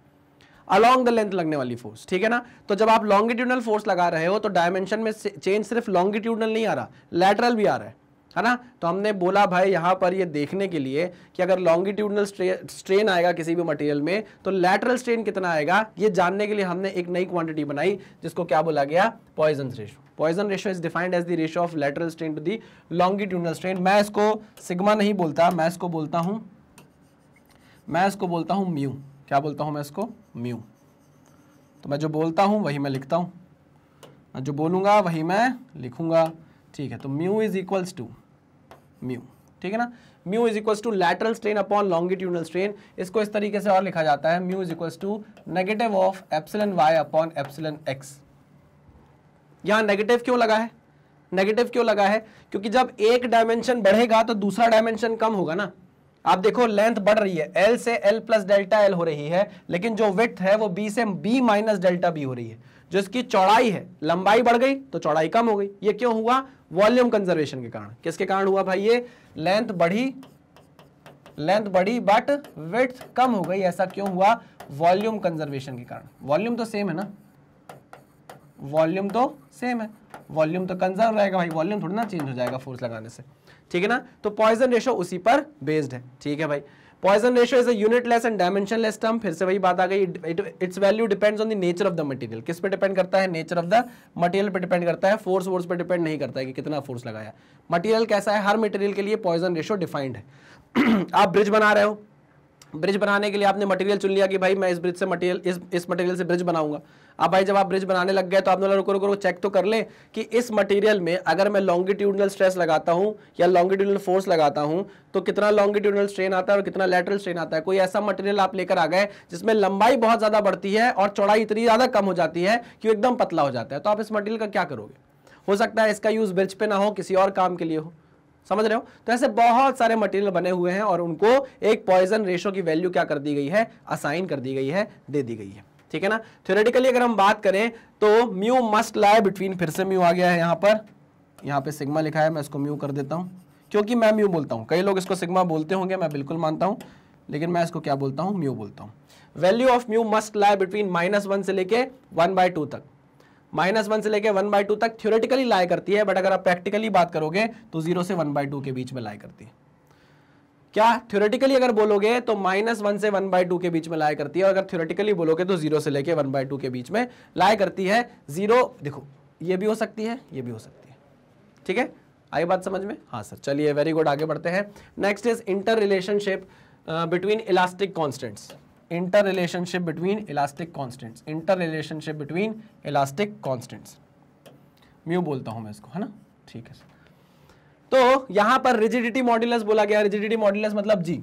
अलोंग द लेंथ लगने वाली फोर्स ठीक है ना तो जब आप लॉन्गिट्यूडनल फोर्स लगा रहे हो तो डायमेंशन में चेंज सिर्फ लॉन्गिट्यूडनल नहीं आ रहा लेटरल भी आ रहा है है ना तो हमने बोला भाई यहां पर ये देखने के लिए कि अगर लॉन्गिट्यूडनल स्ट्रेन आएगा किसी भी मटेरियल में तो लैटरल स्ट्रेन कितना आएगा ये जानने के लिए हमने एक नई क्वांटिटी बनाई जिसको क्या बोला गया Poisson ratio Poisson ratio is defined as the ratio of lateral strain to the longitudinal strain मैं इसको सिग्मा नहीं बोलता मैं इसको बोलता हूं मैं इसको बोलता हूं म्यू क्या बोलता हूं मैं इसको म्यू तो मैं जो बोलता हूं वही मैं लिखता हूं मैं जो बोलूंगा वही मैं लिखूंगा ठीक है तो mu is equals to mu ठीक है ना mu is equals to lateral strain upon longitudinal strain इसको इस तरीके से और लिखा जाता है mu is equals to negative of epsilon Y upon epsilon X यहां नेगेटिव क्यों लगा है नेगेटिव क्यों लगा है क्योंकि जब एक डायमेंशन बढ़ेगा तो दूसरा डायमेंशन कम होगा ना आप देखो लेंथ बढ़ रही है एल से एल प्लस डेल्टा एल हो रही है लेकिन जो विथ है वो बी से बी माइनस डेल्टा बी हो रही है जो इसकी चौड़ाई है लंबाई बढ़ गई तो चौड़ाई कम हो गई ये क्यों हुआ वॉल्यूम कंजर्वेशन के कारण किसके कारण हुआ भाई ये लेंथ बढ़ी लेंथ बढ़ी बट विथ कम हो गई ऐसा क्यों हुआ वॉल्यूम कंजर्वेशन के कारण वॉल्यूम तो सेम है ना वॉल्यूम तो सेम है वॉल्यूम तो कंजर्व रहेगा भाई वॉल्यूम थोड़ा ना चेंज हो जाएगा फोर्स लगाने से ठीक है ना तो पॉइजन रेशो उसी पर बेस्ड है ठीक है भाई Poisson ratio is unitless and dimensionless term फिर से वही बात आ गई its value depends on the nature of the material किस पे डिपेंड करता है नेचर ऑफ द मटेरियल पे डिपेंड करता है फोर्स वोर्स पे डिपेंड नहीं करता है कि कितना फोर्स लगाया मटेरियल कैसा है हर मटेरियल के लिए पॉइजन रेशो डिफाइंड है आप ब्रिज बना रहे हो ब्रिज बनाने के लिए आपने मटेरियल चुन लिया कि भाई मैं इस ब्रिज से मटेरियल इस इस मटेरियल से ब्रिज बनाऊंगा अब भाई जब आप ब्रिज बनाने लग गए तो आपने रुको रुको चेक तो कर ले कि इस मटेरियल में अगर मैं लॉन्गिट्यूडनल स्ट्रेस लगाता हूँ या लॉन्गिट्यूडनल फोर्स लगाता हूँ तो कितना लॉन्गिट्यूडनल स्ट्रेन आता है और कितना लेटरल स्ट्रेन आता है कोई ऐसा मटेरियल आप लेकर आ गए जिसमें लंबाई बहुत ज़्यादा बढ़ती है और चौड़ाई इतनी ज़्यादा कम हो जाती है कि एकदम पतला हो जाता है तो आप इस मटेरियल का क्या करोगे हो सकता है इसका यूज़ ब्रिज पे ना हो किसी और काम के लिए हो समझ रहे हो तो ऐसे बहुत सारे मटेरियल बने हुए हैं और उनको एक पॉइजन रेशो की वैल्यू क्या कर दी गई है असाइन कर दी गई है दे दी गई है ठीक है ना थ्योरेटिकली अगर हम बात करें तो म्यू मस्ट लाए बिटवीन फिर से म्यू आ गया है यहाँ पर यहाँ पे सिग्मा लिखा है मैं इसको म्यू कर देता हूँ क्योंकि मैं म्यू बोलता हूँ कई लोग इसको सिग्मा बोलते होंगे मैं बिल्कुल मानता हूँ लेकिन मैं इसको क्या बोलता हूँ म्यू बोलता हूँ value of mu must lie between minus one से लेके वन बाय टू तक माइनस वन से लेके वन बाय टू तक थ्योरेटिकली लाए करती है बट अगर आप प्रैक्टिकली बात करोगे तो जीरो से वन बाय टू के बीच में लाए करती है क्या थ्योरेटिकली अगर बोलोगे तो माइनस वन से वन बाई टू के बीच में लाया करती है और अगर थ्योरेटिकली बोलोगे तो जीरो से लेके वन बाई टू के बीच में लाया करती है जीरो देखो ये भी हो सकती है ये भी हो सकती है ठीक है आई बात समझ में हाँ सर चलिए वेरी गुड आगे बढ़ते हैं next is inter relationship between elastic constants inter relationship between elastic constants inter relationship between elastic constants mu बोलता हूँ मैं इसको है ना ठीक है सर तो यहां पर रिजिडिटी मॉड्यूलस बोला गया रिजिडिटी मॉड्यूलस मतलब जी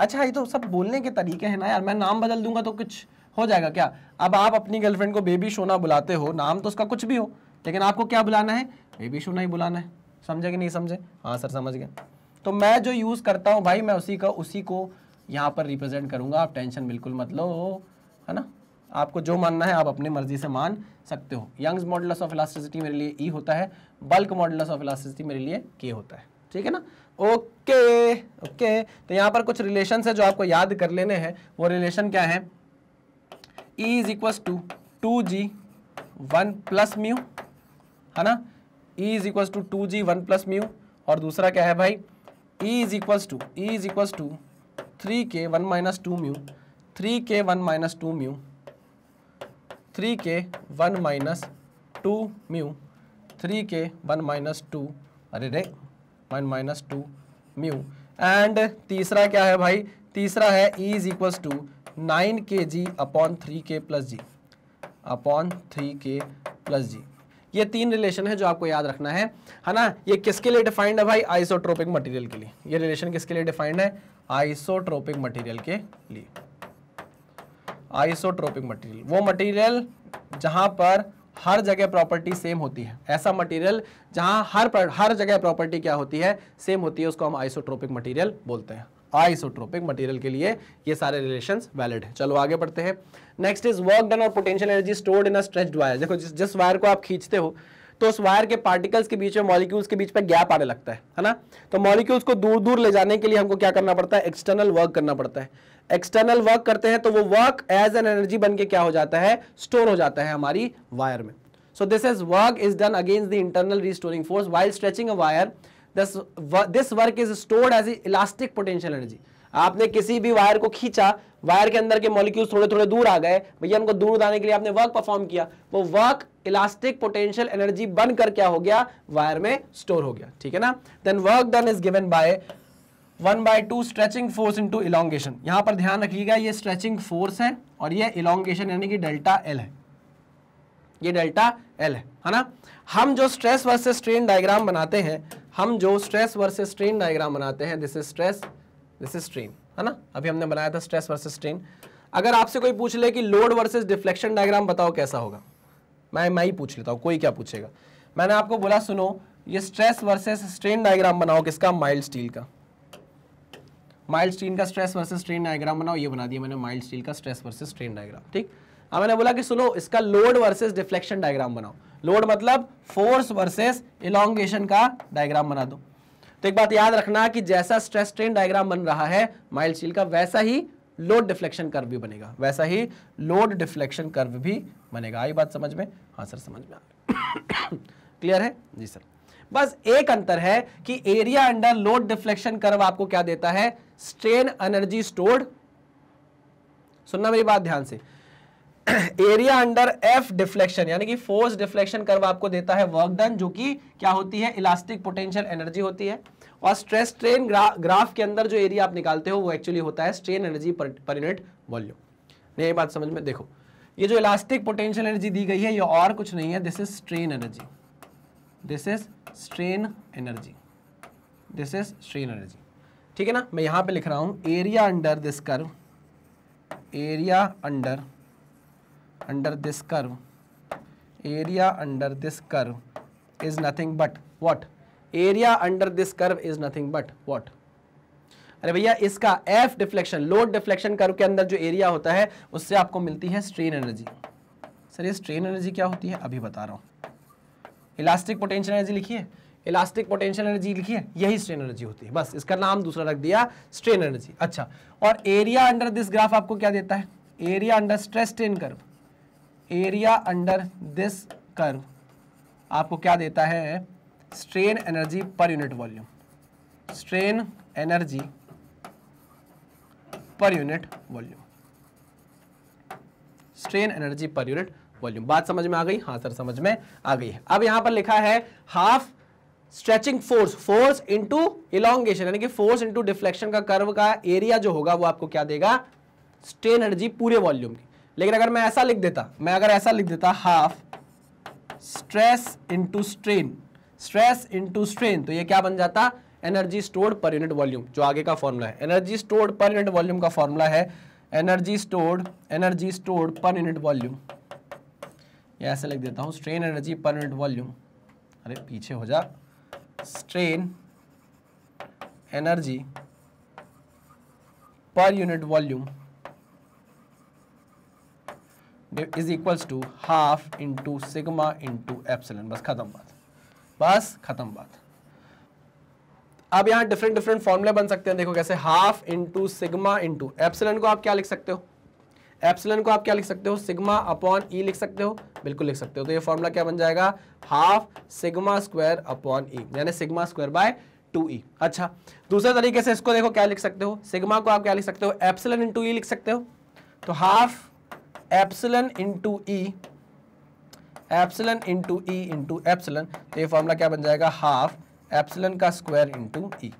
अच्छा ये तो सब बोलने के तरीके हैं ना यार मैं नाम बदल दूंगा तो कुछ हो जाएगा क्या अब आप अपनी गर्लफ्रेंड को बेबी शोना बुलाते हो नाम तो उसका कुछ भी हो लेकिन आपको क्या बुलाना है बेबी शोना ही बुलाना है समझे कि नहीं समझे हाँ सर समझ गए तो मैं जो यूज़ करता हूँ भाई मैं उसी का उसी को यहाँ पर रिप्रेजेंट करूँगा आप टेंशन बिल्कुल मत लो है ना आपको जो मानना है आप अपनी मर्जी से मान सकते हो यंग्स मॉडल्स ऑफ इलास्टिसिटी मेरे लिए ई e होता है बल्क मॉडल्स ऑफ इलास्टिसिटी मेरे लिए के होता है ठीक है ना ओके ओके तो यहाँ पर कुछ रिलेशन है जो आपको याद कर लेने हैं वो रिलेशन क्या है E is equals to two G one plus mu है ना E is equals to two G one plus mu और दूसरा क्या है भाई E is equals to E is equals to three K one minus two mu three K one minus two mu three K one minus two mu three K one minus two अरे रे one minus two mu and तीसरा क्या है भाई तीसरा है E is equals to nine K G upon three K plus G upon three K plus G ये तीन रिलेशन है जो आपको याद रखना है है ना ये किसके लिए डिफाइंड है भाई आइसोट्रोपिक मटेरियल के लिए ये रिलेशन किसके लिए डिफाइंड है आइसोट्रोपिक मटेरियल के लिए आइसोट्रोपिक मटेरियल वो मटेरियल जहां पर हर जगह प्रॉपर्टी सेम होती है ऐसा मटेरियल जहां हर हर जगह प्रॉपर्टी क्या होती है सेम होती है उसको हम आइसोट्रोपिक मटेरियल बोलते हैं आइसोट्रोपिक मटेरियल के लिए ये सारे रिलेशंस वैलिड है चलो आगे बढ़ते हैं नेक्स्ट इज वर्क डन और potential energy stored in a stretched wire देखो जिस जिस वायर को आप खींचते हो तो उस वायर के पार्टिकल्स के बीच में मॉलिक्यूल्स के बीच में गैप आने लगता है है ना तो मॉलिक्यूल्स को दूर दूर ले जाने के लिए हमको क्या करना पड़ता है एक्सटर्नल वर्क करना पड़ता है एक्सटर्नल वर्क करते हैं तो वो वर्क एज एन एनर्जी बन के क्या हो जाता है स्टोर हो जाता है हमारी वायर में so this is work is done against the internal restoring force while stretching a wire this this work is stored as elastic potential energy आपने किसी भी वायर को खींचा वायर के अंदर के मॉलिक्यूल्स थोड़े थोड़े दूर आ गए भैया उनको दूर उठाने के लिए आपने वर्क परफॉर्म किया वो वर्क इलास्टिक पोटेंशियल एनर्जी बनकर क्या हो गया वायर में स्टोर हो गया ठीक है ना then work done is given by one by two stretching force into elongation यहां पर ध्यान रखिएगा ये स्ट्रेचिंग फोर्स है और ये इलांगेशन यानी कि डेल्टा एल है ये डेल्टा एल है है ना हम जो स्ट्रेस वर्सेस स्ट्रेन डायग्राम बनाते हैं हम जो स्ट्रेस वर्सेस स्ट्रेन डायग्राम बनाते हैं this is stress this is strain है ना अभी हमने बनाया था स्ट्रेस वर्सेस स्ट्रेन अगर आपसे कोई पूछ ले कि लोड वर्सेस डिफ्लेक्शन डायग्राम बताओ कैसा होगा मैं मैं ही पूछ लेता हूँ कोई क्या पूछेगा मैंने आपको बोला सुनो ये स्ट्रेस वर्सेस स्ट्रेन डायग्राम बनाओ किसका माइल्ड स्टील का माइल्ड स्टील का स्ट्रेस वर्सेस स्ट्रेन डायग्राम बनाओ ये बना दिया मैंने माइल्ड स्टील का स्ट्रेस वर्सेस स्ट्रेन डायग्राम ठीक अब मैंने बोला कि सुनो इसका लोड वर्सेस डिफ्लेक्शन डायग्राम बनाओ लोड मतलब फोर्स वर्सेस इलांगेशन का डायग्राम बना दो तो एक बात याद रखना कि जैसा स्ट्रेस स्ट्रेन डायग्राम बन रहा है माइल्ड स्टील का वैसा ही लोड डिफ्लेक्शन कर्व भी बनेगा वैसा ही लोड डिफ्लेक्शन कर्व भी बनेगा आई बात समझ में हाँ सर समझ में आ क्लियर है जी सर बस एक अंतर है कि area under load deflection curve आपको क्या देता है स्ट्रेन एनर्जी स्टोर्ड सुनना मेरी बात ध्यान से एरिया अंडर एफ डिफ्लेक्शन यानी कि फोर्स डिफ्लेक्शन कर्व आपको देता है वर्क डन जो कि क्या होती है इलास्टिक पोटेंशियल एनर्जी होती है और स्ट्रेस स्ट्रेन ग्रा, ग्राफ के अंदर जो एरिया आप निकालते हो वो एक्चुअली होता है strain energy per, unit volume ये बात समझ में देखो ये जो इलास्टिक पोटेंशियल एनर्जी दी गई है ये और कुछ नहीं है this is strain energy this is strain energy this is strain energy ठीक है ना मैं यहाँ पे लिख रहा हूँ area under this curve area under under this curve area under this curve is nothing but what area under this curve is nothing but what अरे भैया इसका F deflection load deflection curve के अंदर जो एरिया होता है उससे आपको मिलती है स्ट्रेन एनर्जी सर ये स्ट्रेन एनर्जी क्या होती है अभी बता रहा हूँ इलास्टिक पोटेंशियल एनर्जी लिखी है इलास्टिक पोटेंशियल एनर्जी लिखी है यही स्ट्रेन एनर्जी होती है बस इसका नाम दूसरा रख दिया स्ट्रेन एनर्जी अच्छा और एरिया अंडर दिस ग्राफ आपको क्या देता है area under stress strain curve area under this curve आपको क्या देता है strain energy per unit volume strain energy per unit volume strain energy per unit volume बात समझ में आ गई हाँ सर समझ में आ गई अब यहां पर लिखा है half stretching force force into elongation यानी कि फोर्स इंटू डिफ्लेक्शन का कर्व का एरिया जो होगा वो आपको क्या देगा स्ट्रेन एनर्जी पूरे वॉल्यूम की लेकिन अगर मैं ऐसा लिख देता मैं अगर ऐसा लिख देता half stress into strain stress into strain तो ये क्या बन जाता energy stored per unit volume जो आगे का फॉर्मूला है energy stored per unit volume का फॉर्मूला है energy stored energy stored per unit volume या ऐसे लिख देता हूँ strain energy per unit volume अरे पीछे हो जा strain energy per unit volume is equals to half into sigma into epsilon बस खत्म बात बस खत्म बात अब यहां डिफरेंट डिफरेंट फॉर्मूले बन सकते हैं देखो कैसे half into sigma into epsilon को आप क्या लिख सकते हो एप्सिलन को आप क्या लिख सकते हो सिग्मा अपॉन ई e लिख सकते हो बिल्कुल लिख सकते हो तो ये फॉर्मूला क्या बन जाएगा half sigma square upon E e, यानी sigma square by two E e। अच्छा दूसरे तरीके से इसको देखो क्या लिख सकते हो सिग्मा को आप क्या लिख सकते हो एप्सिलन इंटू ई लिख सकते हो तो half epsilon into E epsilon into E into epsilon तो ये फॉर्मूला क्या बन जाएगा हाफ एप्सिलन का स्क्वायर इंटू ई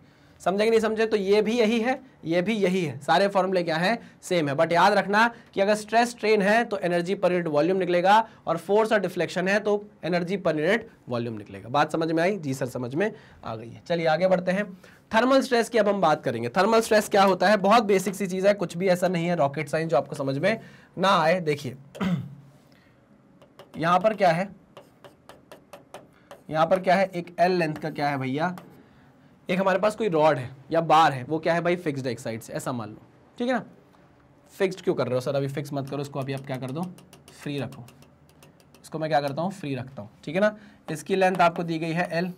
समझे कि नहीं समझे तो ये भी यही है ये भी यही है सारे फॉर्मूले क्या है सेम है बट याद रखना कि अगर स्ट्रेस ट्रेन है तो एनर्जी पर यूनिट वॉल्यूम निकलेगा और फोर्स और डिफ्लेक्शन है तो एनर्जी पर यूनिट वॉल्यूम निकलेगा बात समझ में आई जी सर समझ में आ गई है चलिए आगे बढ़ते हैं थर्मल स्ट्रेस की अब हम बात करेंगे थर्मल स्ट्रेस क्या होता है बहुत बेसिक सी चीज़ है कुछ भी ऐसा नहीं है रॉकेट साइंस जो आपको समझ में ना आए देखिए यहां पर क्या है यहां पर क्या है एक एल लेंथ का क्या है भैया एक हमारे पास कोई रॉड है या बार है वो क्या है भाई फिक्स्ड एक साइड से ऐसा मान लो ठीक है ना फिक्स्ड क्यों कर रहे हो सर अभी फिक्स मत करो इसको अभी आप क्या कर दो फ्री रखो इसको मैं क्या करता हूँ फ्री रखता हूँ ठीक है ना इसकी लेंथ आपको दी गई है एल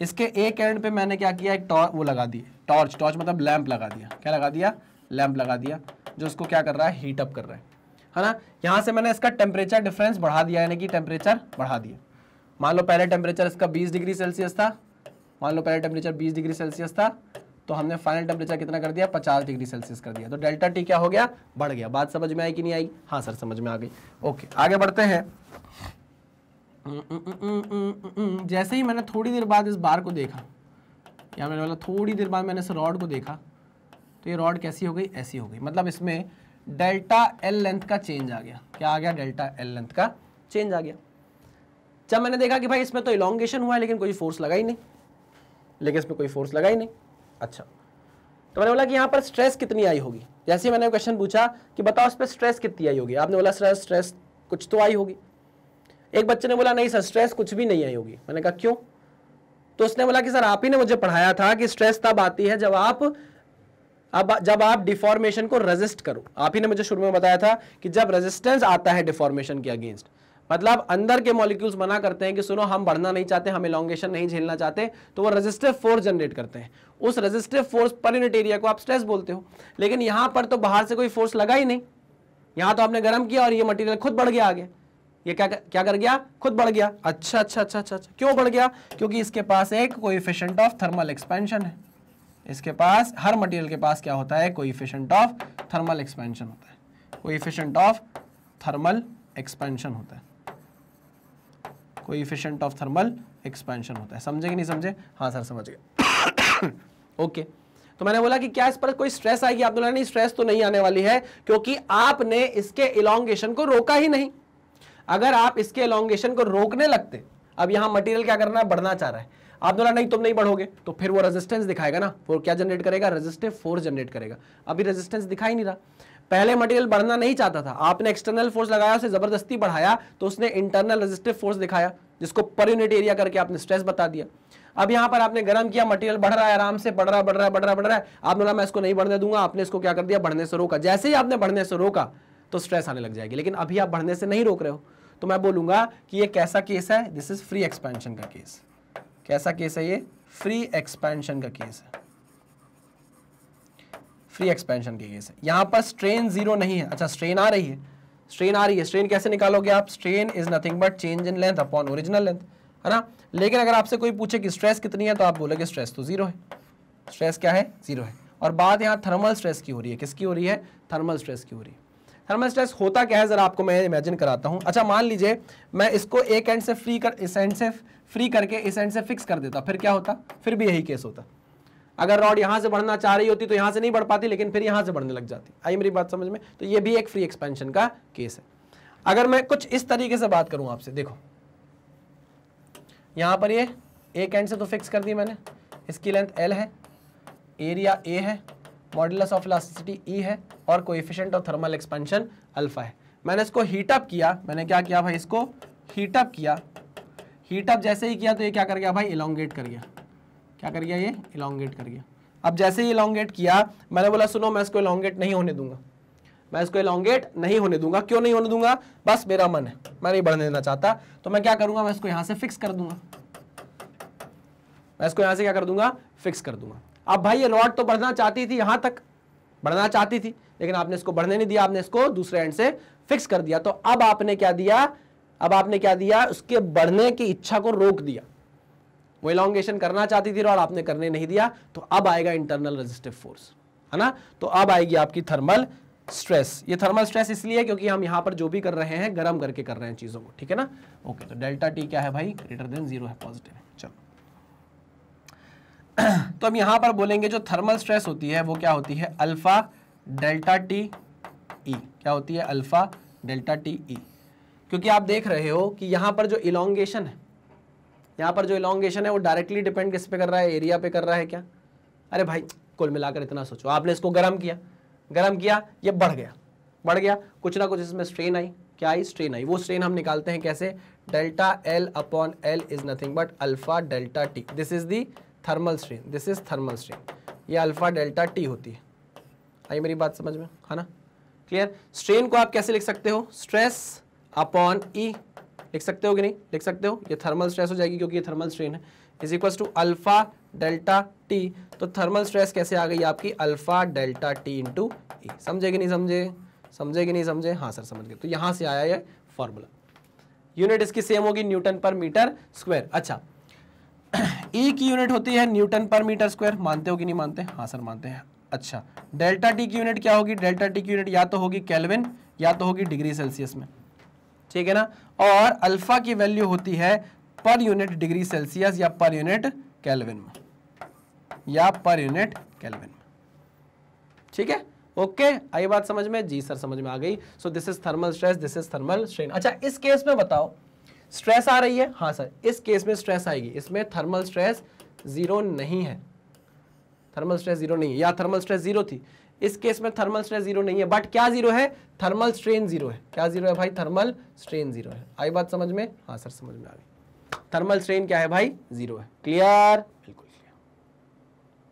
इसके एक एंड पे मैंने क्या किया एक टॉर्च वो लगा दी टॉर्च टॉर्च मतलब लैंप लगा दिया क्या लगा दिया लैंप लगा दिया जो उसको क्या कर रहा है हीटअप कर रहा है है ना यहाँ से मैंने इसका टेम्परेचर डिफरेंस बढ़ा दिया यानी कि टेम्परेचर बढ़ा दिया मान लो पहले टेम्परेचर इसका 20 डिग्री सेल्सियस था मान लो पहले टेम्परेचर 20 डिग्री सेल्सियस था तो हमने फाइनल टेम्परेचर कितना कर दिया 50 डिग्री सेल्सियस कर दिया तो डेल्टा टी क्या हो गया बढ़ गया बात समझ में आई कि नहीं आई हाँ सर समझ में आ गई ओके आगे बढ़ते हैं हम्म, हम्म, हम्म, जैसे ही मैंने थोड़ी देर बाद इस बार को देखा या मैंने बोला थोड़ी देर बाद मैंने इस रॉड को देखा तो ये रॉड कैसी हो गई ऐसी हो गई मतलब इसमें डेल्टा एल लेंथ का चेंज आ गया क्या आ गया डेल्टा एल लेंथ का चेंज आ गया जब मैंने देखा कि भाई इसमें तो इलांगेशन हुआ है लेकिन कोई फोर्स लगा ही नहीं लेकिन इसमें कोई फोर्स लगा ही नहीं अच्छा तो मैंने बोला कि यहाँ पर स्ट्रेस कितनी आई होगी जैसे मैंने क्वेश्चन पूछा कि बताओ उस पर स्ट्रेस कितनी आई होगी आपने बोला सर स्ट्रेस कुछ तो आई होगी एक बच्चे ने बोला नहीं सर स्ट्रेस कुछ भी नहीं आई होगी मैंने कहा क्यों तो उसने बोला कि सर आप ही ने मुझे पढ़ाया था कि स्ट्रेस तब आती है जब आप अब जब आप डिफॉर्मेशन को रेजिस्ट करो आप ही ने मुझे शुरू में बताया था कि जब रेजिस्टेंस आता है डिफॉर्मेशन के अगेंस्ट मतलब अंदर के मॉलिक्यूल्स मना करते हैं कि सुनो हम बढ़ना नहीं चाहते हम इलोंगेशन नहीं झेलना चाहते तो वो रेजिस्टिव फोर्स जनरेट करते हैं उस resistive force per unit area को आप स्ट्रेस बोलते हो लेकिन यहाँ पर तो बाहर से कोई फोर्स लगा ही नहीं यहाँ तो आपने गर्म किया और ये मटीरियल खुद बढ़ गया आगे ये क्या क्या कर गया खुद बढ़ गया अच्छा अच्छा अच्छा अच्छा, अच्छा। क्यों बढ़ गया क्योंकि इसके पास एक कोइफिशिएंट ऑफ थर्मल एक्सपेंशन है इसके पास हर मटेरियल के पास क्या होता है कोइफिशिएंट ऑफ थर्मल एक्सपेंशन होता है कोइफिशिएंट ऑफ थर्मल एक्सपेंशन होता है कोइफिशिएंट ऑफ थर्मल एक्सपेंशन होता है समझे कि नहीं समझे हाँ सर समझ गए ओके तो मैंने बोला कि क्या इस पर कोई स्ट्रेस आएगी आप बोला नहीं स्ट्रेस तो नहीं आने वाली है क्योंकि आपने इसके इलांगेशन को रोका ही नहीं अगर आप इसके इलांगेशन को रोकने लगते अब यहां मटेरियल क्या करना है बढ़ना चाह रहा है आप बोला नहीं तुम नहीं बढ़ोगे तो फिर वो रेजिस्टेंस दिखाएगा ना वो क्या जनरेट करेगा रजिस्टिव फोर्स जनरेट करेगा अभी रजिस्टेंस दिखाई नहीं रहा पहले मटेरियल बढ़ना नहीं चाहता था आपने एक्सटर्नल फोर्स लगाया उसे जबरदस्ती बढ़ाया तो उसने इंटरनल रेजिस्टिव फोर्स दिखाया जिसको पर यूनिट एरिया करके आपने स्ट्रेस बता दिया अब यहां पर आपने गर्म किया मटेरियल बढ़ रहा है आराम से बढ़ रहा बढ़ रहा बढ़ रहा बढ़ रहा है आपने बोला मैं इसको नहीं बढ़ने दूंगा आपने इसको क्या कर दिया बढ़ने से रोका जैसे ही आपने बढ़ने से रोका तो स्ट्रेस आने लग जाएगी लेकिन अभी आप बढ़ने से नहीं रोक रहे हो तो मैं बोलूंगा कि ये कैसा केस है दिस इज फ्री एक्सपेंशन का केस कैसा केस है ये फ्री एक्सपेंशन का केस है फ्री एक्सपेंशन के केस है यहाँ पर स्ट्रेन जीरो नहीं है अच्छा स्ट्रेन आ रही है स्ट्रेन आ रही है स्ट्रेन कैसे निकालोगे आप strain is nothing but change in length upon original length है ना लेकिन अगर आपसे कोई पूछे कि स्ट्रेस कितनी है तो आप बोलोगे स्ट्रेस तो जीरो है स्ट्रेस क्या है जीरो है और बात यहाँ थर्मल स्ट्रेस की हो रही है किसकी हो रही है थर्मल स्ट्रेस की हो रही है थर्मल स्ट्रेस होता क्या है ज़रा आपको मैं इमेजिन कराता हूँ अच्छा मान लीजिए मैं इसको एक एंड से फ्री कर इस एंड से फ्री करके इस एंड से फिक्स कर देता फिर क्या होता फिर भी यही केस होता अगर रॉड यहां से बढ़ना चाह रही होती तो यहां से नहीं बढ़ पाती लेकिन फिर यहां से बढ़ने लग जाती आई मेरी बात समझ में तो ये भी एक फ्री एक्सपेंशन का केस है अगर मैं कुछ इस तरीके से बात करूं आपसे देखो यहां पर ये एक एंड से तो फिक्स कर दी मैंने इसकी लेंथ एल है एरिया ए है मॉडुलस ऑफ इलास्टिसिटी ई है और coefficient of thermal expansion alpha है मैंने इसको हीटअप किया मैंने क्या किया भाई इसको हीटअप किया हीटअप जैसे ही किया तो ये क्या कर गया भाई इलांगेट कर गया क्या कर गया ये इलांगेट कर गया अब जैसे ही इलांगेट किया मैंने बोला सुनो मैं इसको इलांगेट नहीं होने दूंगा मैं इसको इलांगेट नहीं होने दूंगा क्यों नहीं होने दूंगा बस मेरा मन है मैं नहीं बढ़ने देना चाहता तो मैं क्या करूंगा मैं इसको यहां से फिक्स कर दूंगा मैं इसको यहां से क्या कर दूंगा फिक्स कर दूंगा अब भाई ये रॉड तो बढ़ना चाहती थी यहां तक बढ़ना चाहती थी लेकिन आपने इसको बढ़ने नहीं दिया आपने इसको दूसरे एंड से फिक्स कर दिया तो अब आपने क्या दिया अब आपने क्या दिया उसके बढ़ने की इच्छा को रोक दिया वो इलांगेशन करना चाहती थी और आपने करने नहीं दिया तो अब आएगा इंटरनल रजिस्टिव फोर्स है ना तो अब आएगी आपकी थर्मल स्ट्रेस ये थर्मल स्ट्रेस इसलिए क्योंकि हम यहां पर जो भी कर रहे हैं गर्म करके कर रहे हैं चीज़ों को ठीक है ना ओके तो डेल्टा टी क्या है भाई ग्रेटर देन जीरो है पॉजिटिव चलो तो हम यहां पर बोलेंगे जो थर्मल स्ट्रेस होती है वो क्या होती है अल्फा डेल्टा टी ई क्या होती है अल्फा डेल्टा टी ई क्योंकि आप देख रहे हो कि यहां पर जो इलांगेशन है यहाँ पर जो इलांगेशन है वो डायरेक्टली डिपेंड किस पे कर रहा है एरिया पे कर रहा है क्या अरे भाई कुल मिलाकर इतना सोचो आपने इसको गर्म किया गर्म किया ये बढ़ गया बढ़ गया कुछ ना कुछ इसमें स्ट्रेन आई क्या आई स्ट्रेन आई वो स्ट्रेन हम निकालते हैं कैसे delta L upon L is nothing but alpha delta T this is the thermal strain this is thermal strain ये अल्फा डेल्टा टी होती है आई मेरी बात समझ में है हाँ ना क्लियर स्ट्रेन को आप कैसे लिख सकते हो स्ट्रेस अपॉन ई e. लिख सकते हो कि नहीं लिख सकते हो ये थर्मल स्ट्रेस हो जाएगी क्योंकि ये थर्मल स्ट्रेन है is equal to alpha delta T तो थर्मल स्ट्रेस कैसे आ गई आपकी alpha delta T into समझे कि नहीं समझे समझे कि नहीं समझे हाँ सर समझ गए तो यहाँ से आया ये फॉर्मूला यूनिट इसकी सेम होगी न्यूटन पर मीटर स्क्वायर अच्छा ई e की यूनिट होती है न्यूटन पर मीटर स्क्वायर मानते हो कि नहीं मानते हाँ सर मानते हैं अच्छा डेल्टा टी की यूनिट क्या होगी डेल्टा टी की यूनिट या तो होगी कैलविन या तो होगी डिग्री सेल्सियस में ठीक है ना और अल्फा की वैल्यू होती है पर यूनिट डिग्री सेल्सियस या पर यूनिट कैलविन में या पर यूनिट कैलविन में ठीक है ओके आई बात समझ में जी सर समझ में आ गई so this is thermal stress this is thermal strain अच्छा इस केस में बताओ स्ट्रेस आ रही है हाँ सर इस केस में स्ट्रेस आएगी इसमें थर्मल स्ट्रेस जीरो नहीं है थर्मल स्ट्रेस जीरो नहीं है या थर्मल स्ट्रेस जीरो थी इस केस में थर्मल स्ट्रेस जीरो नहीं है बट क्या जीरो है थर्मल स्ट्रेन जीरो है क्या जीरो है भाई थर्मल स्ट्रेन जीरो है आई बात समझ में हाँ सर समझ में आ गई थर्मल स्ट्रेन क्या है भाई जीरो है क्लियर बिल्कुल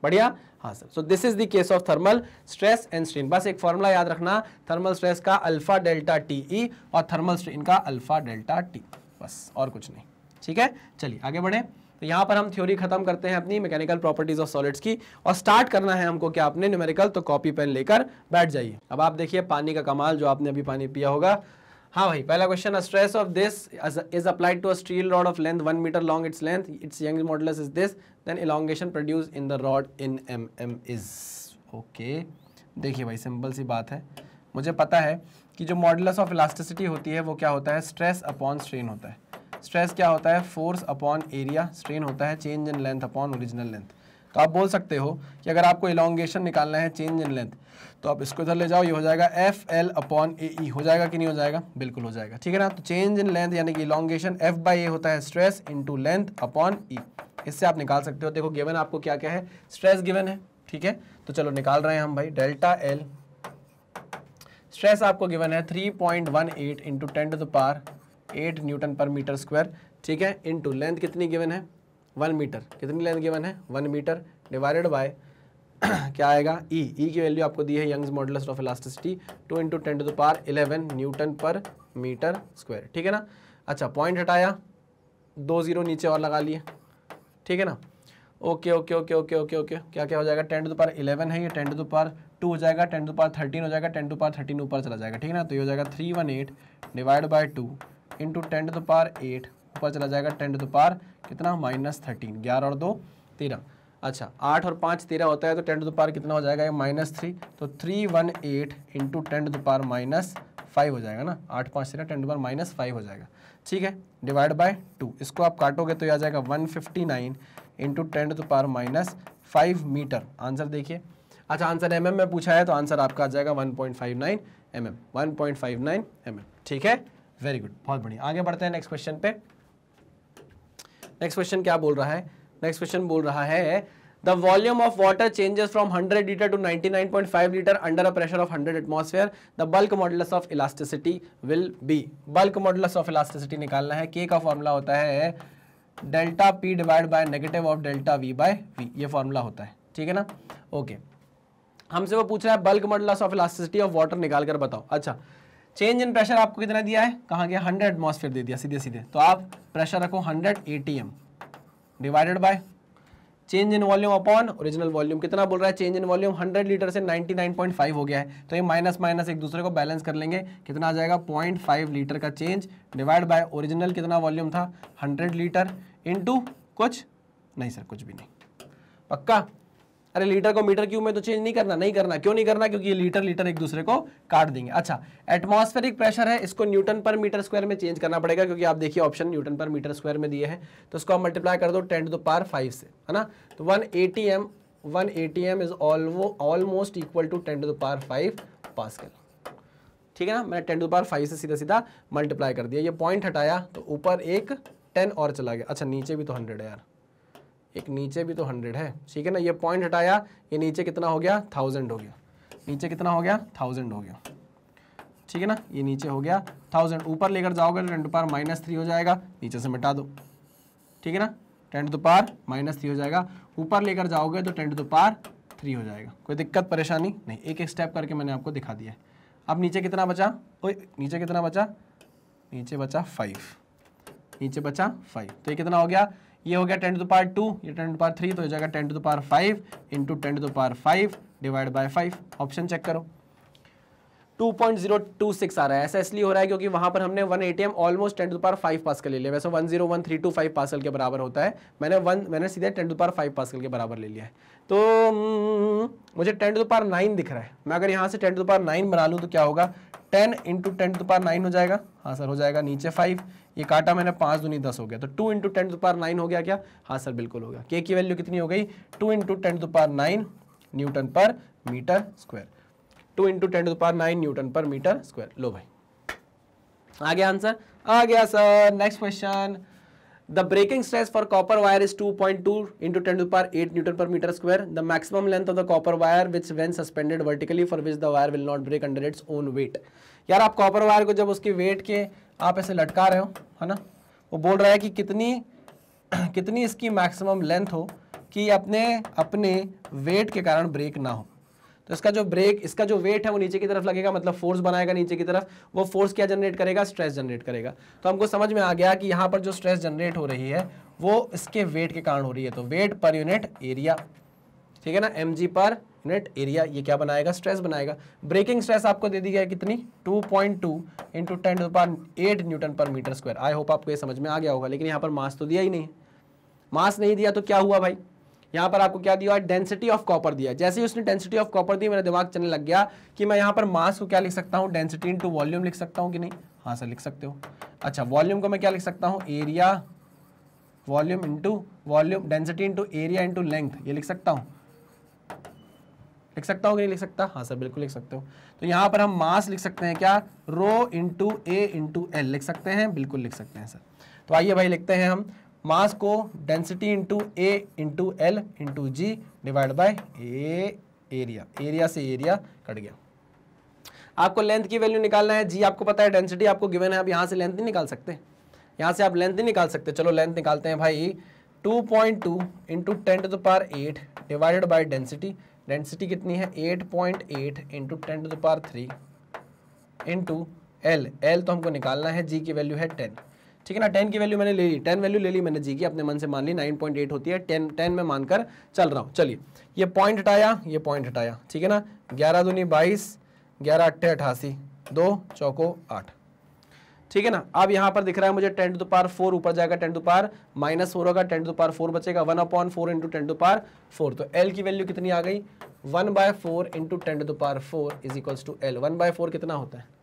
बढ़िया हाँ sir so this is the case of thermal stress and strain बस एक फॉर्मूला याद रखना थर्मल स्ट्रेस का अल्फा डेल्टा टी ई और थर्मल स्ट्रेन का अल्फा डेल्टा टी बस और कुछ नहीं ठीक है चलिए आगे बढ़े तो यहाँ पर हम थ्योरी खत्म करते हैं अपनी मैकेनिकल प्रॉपर्टीज ऑफ सॉलिड्स की और स्टार्ट करना है हमको क्या आपने न्यूमेरिकल तो कॉपी पेन लेकर बैठ जाइए अब आप देखिए पानी का कमाल जो आपने अभी पानी पिया होगा हाँ भाई पहला question stress of this is applied to a steel rod of length one metre long its length its Young modulus is this then elongation produce in the rod in M M is okay देखिए भाई simple सी बात है मुझे पता है कि जो मॉडल्स ऑफ इलास्टिसिटी होती है वो क्या होता है स्ट्रेस अपॉन स्ट्रेन होता है स्ट्रेस क्या होता है फोर्स अपॉन एरिया स्ट्रेन होता है change in length upon original length तो आप बोल सकते हो कि अगर आपको इलांगेशन निकालना है चेंज इन लेंथ तो आप इसको इधर ले जाओ ये हो जाएगा F L upon A E हो जाएगा कि नहीं हो जाएगा बिल्कुल हो जाएगा ठीक है ना तो चेंज इन लेंथ यानी कि इलांगेशन एफ बाई ए होता है stress into length upon E इससे आप निकाल सकते हो देखो गिवन आपको क्या क्या है स्ट्रेस गिवन है ठीक है तो चलो निकाल रहे हैं हम भाई डेल्टा एल स्ट्रेस आपको गिवन है three point one eight into ten to the power eight newton per metre square ठीक है इनटू लेंथ कितनी गिवन है वन मीटर कितनी लेंथ गिवन है वन मीटर डिवाइडेड बाय क्या आएगा ई e, ई e की वैल्यू आपको दी है Young's modulus of elasticity two into ten to the power eleven newton per metre square ठीक है ना अच्छा पॉइंट हटाया दो जीरो नीचे और लगा लिए ठीक है ना okay okay okay okay okay okay क्या क्या हो जाएगा टेन टू पार इलेवन है ये टेन टू पार टू हो जाएगा टेन टू पार थर्टीन हो जाएगा टेन टू पार थर्टीन ऊपर चला जाएगा ठीक है ना तो ये हो जाएगा three one eight divide by two into ten to the power eight ऊपर चला जाएगा टेन टू दार कितना माइनस थर्टीन ग्यारह और दो तेरह अच्छा आठ और पाँच तेरह होता है तो टेन टू दार कितना हो जाएगा माइनस थ्री तो three one eight into ten to the power minus five हो जाएगा ना आठ पाँच तेरह ten to the power minus five हो जाएगा ठीक है डिवाइड बाय टू इसको आप काटोगे तो यह आ जाएगा one fifty nine into ten to the power minus five metre answer देखिए अच्छा आंसर एम mm में पूछा है तो आंसर आपका आ जाएगा one point nine M M ठीक है वेरी गुड बहुत बढ़िया आगे बढ़ते हैं नेक्स्ट क्वेश्चन पे नेक्स्ट क्वेश्चन क्या बोल रहा है नेक्स्ट क्वेश्चन बोल रहा है the volume of water changes from 100 liter to 99.5 litre under a pressure of 100 atmosphere the bulk modulus of elasticity will be bulk modulus of elasticity निकालना है के का फॉर्मूला होता है delta P divide by negative of delta V by V ये formula होता है ठीक है ना ओके okay. हमसे वो पूछ रहा है bulk modulus of elasticity of water निकाल कर बताओ अच्छा चेंज इन प्रेशर आपको कितना दिया है कहाँ गया हंड्रेड एटमोसफेयर दे दिया सीधे सीधे तो आप प्रेशर रखो hundred A T M divided by change in volume upon original volume कितना बोल रहा है चेंज इन वॉल्यूम 100 लीटर से 99.5 हो गया है तो ये माइनस माइनस एक दूसरे को बैलेंस कर लेंगे कितना आ जाएगा 0.5 लीटर का चेंज डिवाइड बाय ओरिजिनल कितना वॉल्यूम था 100 लीटर इनटू कुछ नहीं सर कुछ भी नहीं पक्का अरे लीटर को मीटर क्यूब में तो चेंज नहीं करना नहीं करना क्यों नहीं करना क्योंकि ये लीटर लीटर एक दूसरे को काट देंगे अच्छा एटमॉस्फेरिक प्रेशर है इसको न्यूटन पर मीटर स्क्वायर में चेंज करना पड़ेगा क्योंकि आप देखिए option newton per metre square में दिए हैं तो इसको आप मल्टीप्लाई कर दो टेन टू पार फाइव से है ना तो one A T M one A T M is almost equal to ten to power five पास ठीक है ना मैंने टेन टू पार फाइव से सीधा सीधा मल्टीप्लाई कर दिया ये पॉइंट हटाया तो ऊपर एक टेन और चला गया अच्छा नीचे भी तो हंड्रेड है यार एक नीचे भी तो हंड्रेड है ठीक है ना ये पॉइंट हटाया ये नीचे कितना हो गया थाउजेंड हो गया नीचे कितना हो गया थाउजेंड हो गया ठीक है ना ये नीचे हो गया थाउजेंड ऊपर लेकर जाओगे ten to power minus three हो जाएगा नीचे से मिटा दो ठीक है ना ten to power minus three हो जाएगा ऊपर लेकर जाओगे तो टेन टू पार थ्री हो जाएगा कोई दिक्कत परेशानी नहीं एक एक स्टेप करके मैंने आपको दिखा दिया है अब नीचे कितना बचा ओ नीचे कितना बचा नीचे बचा फाइव नीचे बचा फाइव तो ये कितना हो गया ये हो गया टेन टू पार टू ये टेन टू पार थ्री तो हो जाएगा ten to power five into ten to power five divide by five option check करो 2.026 आ रहा है ऐसा इसलिए हो रहा है क्योंकि वहां पर हमने one atm almost ten to power five पास ले लिया वैसे one zero one three two five pascal के बराबर होता है मैंने वन मैंने सीधे ten to power five pascal के बराबर ले लिया है तो हम्म, मुझे टेन टू पार नाइन दिख रहा है मैं अगर यहाँ से टेन टू पार नाइन बना लूँ तो क्या होगा ten into ten to power nine हो जाएगा हाँ सर हो जाएगा नीचे फाइव ये काटा मैंने पाँच दूनी दस हो गया तो two into ten to power nine हो गया क्या हाँ सर बिल्कुल हो गया के की वैल्यू कितनी हो गई two into ten to power nine newton per metre square two into ten to power nine newton per metre square लो भाई आ गया आंसर आ गया sir next question the breaking stress for copper wire is 2.2 point two into ten to power eight newton per metre square the maximum length of the copper wire which when suspended vertically for which the wire will not break under its own weight यार आप copper wire को जब उसके wait के आप ऐसे लटका रहे हो है ना वो बोल रहा है कि कितनी कितनी इसकी मैक्सिमम लेंथ हो कि अपने अपने वेट के कारण ब्रेक ना हो तो इसका जो ब्रेक इसका जो वेट है वो नीचे की तरफ लगेगा मतलब फोर्स बनाएगा नीचे की तरफ वो फोर्स क्या जनरेट करेगा स्ट्रेस जनरेट करेगा तो हमको समझ में आ गया कि यहाँ पर जो स्ट्रेस जनरेट हो रही है वो इसके वेट के कारण हो रही है तो वेट पर यूनिट एरिया ठीक है ना एम पर यूनिट एरिया ये क्या बनाएगा स्ट्रेस बनाएगा ब्रेकिंग स्ट्रेस आपको दे दी गया कितनी 2.2 point two into ten eight newton per metre square I hope आपको ये समझ में आ गया होगा लेकिन यहाँ पर मास तो दिया ही नहीं मास नहीं दिया तो क्या हुआ भाई यहां पर आपको क्या दिया डेंसिटी ऑफ कॉपर दिया जैसे ही उसने डेंसिटी ऑफ कॉपर दी मेरा दिमाग चलने लग गया कि मैं यहां पर मास को क्या लिख सकता हूं डेंसिटी इंटू वॉल्यूम लिख सकता हूं कि नहीं हाँ सर लिख सकते हो अच्छा वॉल्यूम को मैं क्या लिख सकता हूं area volume into volume density into area into length ये लिख सकता हूं लिख सकता हूं कि नहीं लिख सकता हाँ सर बिल्कुल लिख सकते हो तो यहां पर हम मास लिख सकते हैं क्या rho into A into L लिख सकते हैं बिल्कुल लिख सकते हैं सर तो आइए भाई लिखते हैं हम मास को density into A into L into g divide by A area area से एरिया कट गया आपको लेंथ की वैल्यू निकालना है जी आपको पता है डेंसिटी आपको गिवन है आप यहाँ से लेंथ नहीं निकाल सकते यहाँ से आप लेंथ नहीं निकाल सकते चलो लेंथ निकालते हैं भाई 2.2 point two into ten to the power eight divided by density density कितनी है 8.8 point eight into ten to the power three into L L तो हमको निकालना है जी की वैल्यू है टेन ठीक है ना टेन की वैल्यू मैंने ले ली टेन वैल्यू ले ली मैंने जी की अपने मन से मान ली नाइन पॉइंट एट होती है टेन टेन में मानकर चल रहा हूँ चलिए ये पॉइंट हटाया ये पॉइंट हटाया ठीक है ना ग्यारह दूनी बाईस ग्यारह अट्ठे अठासी दो चौको आठ ठीक है ना अब यहाँ पर दिख रहा है मुझे टेन टू पार फोर ऊपर जाएगा ten to power minus four होगा टेन टू पार फोर बचेगा one upon four into ten to power four तो एल की वैल्यू कितनी आ गई one by four into ten to power four is equals to L one by four कितना होता है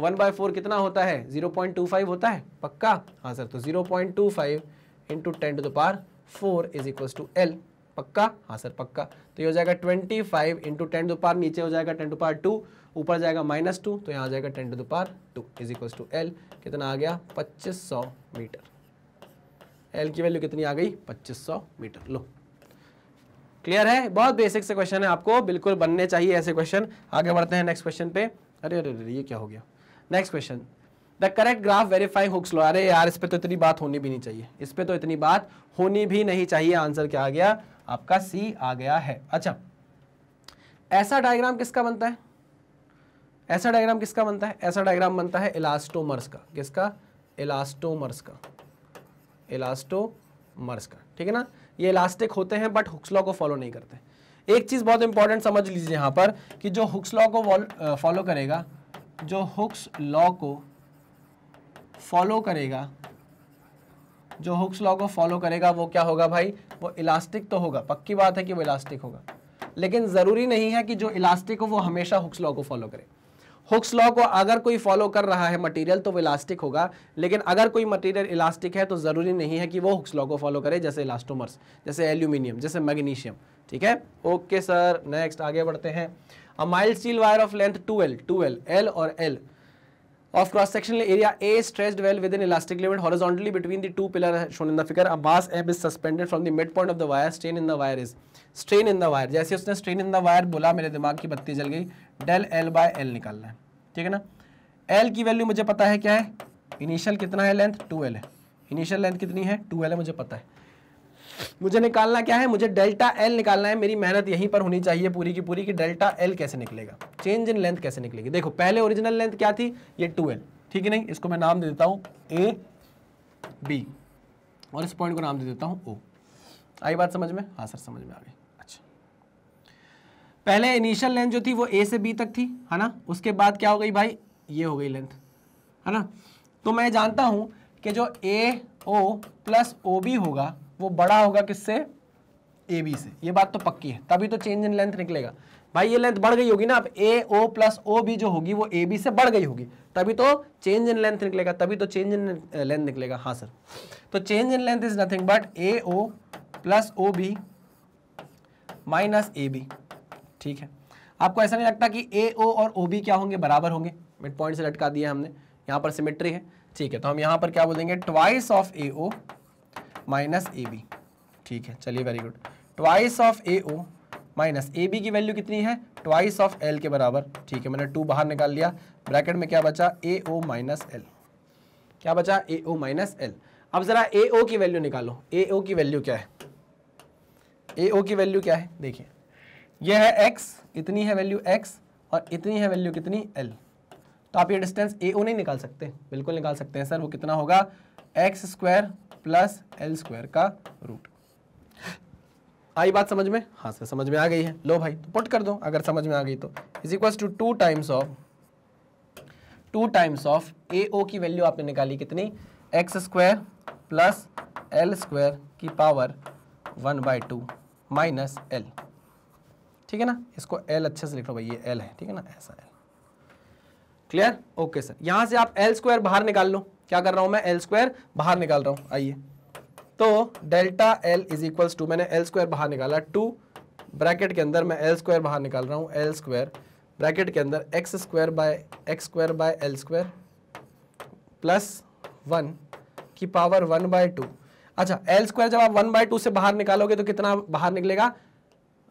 वन बाय फोर कितना होता है जीरो पॉइंट टू फाइव होता है पक्का हाँ सर तो zero point two five into ten to the power four is equal to L पक्का हाँ सर पक्का तो ये हो जाएगा twenty five into ten to power नीचे हो जाएगा टेन टू पार टू ऊपर जाएगा माइनस टू तो यहाँ आ जाएगा ten to the power two is equal to L कितना आ गया पच्चीस सौ मीटर एल की वैल्यू कितनी आ गई पच्चीस सौ मीटर लो क्लियर है बहुत बेसिक से क्वेश्चन है आपको बिल्कुल बनने चाहिए ऐसे क्वेश्चन आगे बढ़ते हैं नेक्स्ट क्वेश्चन पे अरे अरे अरे ये क्या हो गया next question the correct graph verify Hooke's law अरे यार इस पर तो इतनी बात होनी भी नहीं चाहिए इस पर तो इतनी बात होनी भी नहीं चाहिए आंसर क्या आ गया आपका सी आ गया है अच्छा ऐसा डायग्राम किसका बनता है ऐसा डायग्राम किसका बनता है ऐसा डायग्राम बनता है इलास्टोमर्स का किसका इलास्टोमर्स का इलास्टोमर्स का ठीक है ना ये इलास्टिक होते हैं बट हुक्स लॉ को फॉलो नहीं करते एक चीज़ बहुत इंपॉर्टेंट समझ लीजिए यहां पर कि जो हुक्स लॉ को फॉलो करेगा जो हुक्स लॉ को फॉलो करेगा जो हुक्स लॉ को फॉलो करेगा वो क्या होगा भाई वो इलास्टिक तो होगा पक्की बात है कि वो इलास्टिक होगा लेकिन ज़रूरी नहीं है कि जो इलास्टिक हो वो हमेशा हुक्स लॉ को फॉलो करे हुक्स लॉ को अगर कोई फॉलो कर रहा है मटेरियल तो वो इलास्टिक होगा लेकिन अगर कोई मटेरियल इलास्टिक है तो ज़रूरी नहीं है कि वो हुक्स लॉ को फॉलो करे जैसे इलास्टोमर्स जैसे एल्यूमिनियम जैसे मैग्नीशियम ठीक है ओके सर नेक्स्ट आगे बढ़ते हैं a mild steel wire of length 2L, 2L, L और L of cross section area A stressed well within elastic limit horizontally between the two pillar shown in the figure a mass m is suspended from the mid point of the wire strain in the wire is strain in the wire जैसे उसने strain in the wire बोला मेरे दिमाग की बत्ती जल गई del L by L निकालना है ठीक है ना एल की वैल्यू मुझे पता है क्या है इनिशियल कितना है लेंथ टू है इनिशियल लेंथ कितनी है टू है मुझे पता है मुझे निकालना क्या है मुझे डेल्टा एल निकालना है मेरी मेहनत यहीं पर होनी चाहिए पूरी की पूरी कि डेल्टा एल कैसे निकलेगा चेंज इन लेंथ कैसे निकलेगी देखो पहले ओरिजिनल लेंथ क्या थी ये टू एल ठीक है नहीं इसको मैं नाम दे देता हूँ ए बी और इस पॉइंट को नाम दे देता हूँ ओ आई बात समझ में हाँ सर समझ में आ गई अच्छा पहले इनिशियल लेंथ जो थी वो ए से बी तक थी है ना उसके बाद क्या हो गई भाई ये हो गई लेंथ है ना तो मैं जानता हूँ कि जो ए ओ प्लस ओ बी होगा वो बड़ा होगा किससे ए बी से ये बात तो पक्की है तभी तो चेंज इन लेंथ निकलेगा भाई ये लेंथ बढ़ गई होगी ना अब ए ओ प्लस ओ बी जो होगी वो ए बी से बढ़ गई होगी तभी तो चेंज इन लेंथ निकलेगा तभी तो चेंज इन लेंथ निकलेगा हाँ सर तो change in length is nothing but A O plus O B minus A B ठीक है आपको ऐसा नहीं लगता कि ए ओ और ओ बी क्या होंगे बराबर होंगे मिड पॉइंट से लटका दिया हमने यहाँ पर सिमेट्री है ठीक है तो हम यहाँ पर क्या बोलेंगे twice of A O minus A B ठीक है चलिए very good twice of A O minus A B की वैल्यू कितनी है ट्वाइस ऑफ एल के बराबर ठीक है मैंने टू बाहर निकाल लिया ब्रैकेट में क्या बचा ए ओ माइनस एल क्या बचा ए ओ माइनस एल अब ज़रा ए ओ की वैल्यू निकालो ए ओ की वैल्यू क्या है ए ओ की वैल्यू क्या है देखिए यह है एक्स इतनी है वैल्यू एक्स और इतनी है वैल्यू कितनी एल तो आप ये डिस्टेंस ए ओ नहीं निकाल सकते बिल्कुल निकाल सकते हैं सर वो कितना होगा x square plus L square का रूट आई बात समझ में हाँ सर समझ में आ गई है लो भाई तो पुट कर दो अगर समझ में आ गई तो is equals to two times of two times of A O की वैल्यू आपने निकाली कितनी x square plus L square की power one by two minus L ठीक है ना इसको एल अच्छे से लिख लो भाई ये एल है ठीक है ना ऐसा एल क्लियर ओके सर यहाँ से आप एल स्क्वायर बाहर निकाल लो क्या कर रहा हूं मैं एल स्क्वायर बाहर निकाल रहा हूं आइए तो delta L is equal to मैंने एल स्क्वायर बाहर निकाला टू ब्रैकेट के अंदर मैं एल स्क्वायर बाहर निकाल रहा हूं एल स्क्वायर ब्रैकेट के अंदर x square by x square by L square plus one की पावर वन बाय टू अच्छा एल स्क्वायर जब आप वन बाय टू से बाहर निकालोगे तो कितना बाहर निकलेगा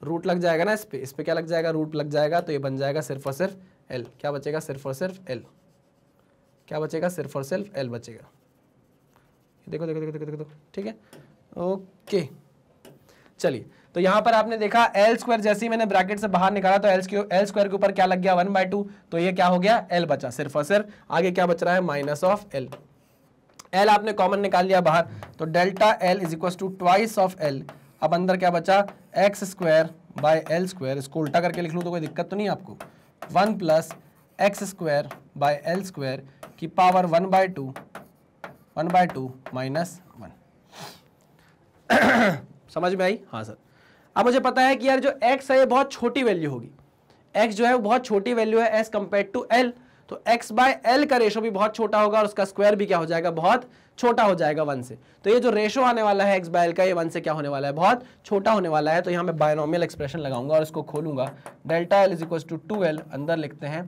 रूट लग जाएगा ना इस पर इस पर क्या लग जाएगा रूट लग जाएगा तो ये बन जाएगा सिर्फ और सिर्फ एल क्या बचेगा सिर्फ और सिर्फ एल क्या बचेगा सिर्फ और सिर्फ एल बचेगा देखो देखो देखो देखो देखो ठीक है ओके चलिए तो यहां पर आपने देखा एल स्क्वायर जैसे ही मैंने ब्रैकेट से बाहर निकाला तो एल एल स्क्वायर के ऊपर क्या लग गया वन बाय टू तो ये क्या हो गया एल बचा सिर्फ और सिर्फ आगे क्या बच रहा है माइनस ऑफ एल एल आपने कॉमन निकाल लिया बाहर तो delta L is equal to twice of L अब अंदर क्या बचा x square by L square इसको उल्टा करके लिख लूँ तो कोई दिक्कत तो नहीं आपको one plus x square by L square की power one by two one by two minus one समझ में आई हाँ सर अब मुझे पता है कि यार जो एक्स है ये बहुत छोटी वैल्यू होगी एक्स जो है वो बहुत छोटी वैल्यू है एज कंपेयर टू एल तो एक्स बाय एल का रेशो भी बहुत छोटा होगा और उसका स्क्वायर भी क्या हो जाएगा बहुत छोटा हो जाएगा वन से तो ये जो रेशो आने वाला है एक्स बायल का ये वन से क्या होने वाला है बहुत छोटा होने वाला है तो यहाँ मैं बायनोमियल एक्सप्रेशन लगाऊंगा और इसको खोलूंगा delta L is equal to two L अंदर लिखते हैं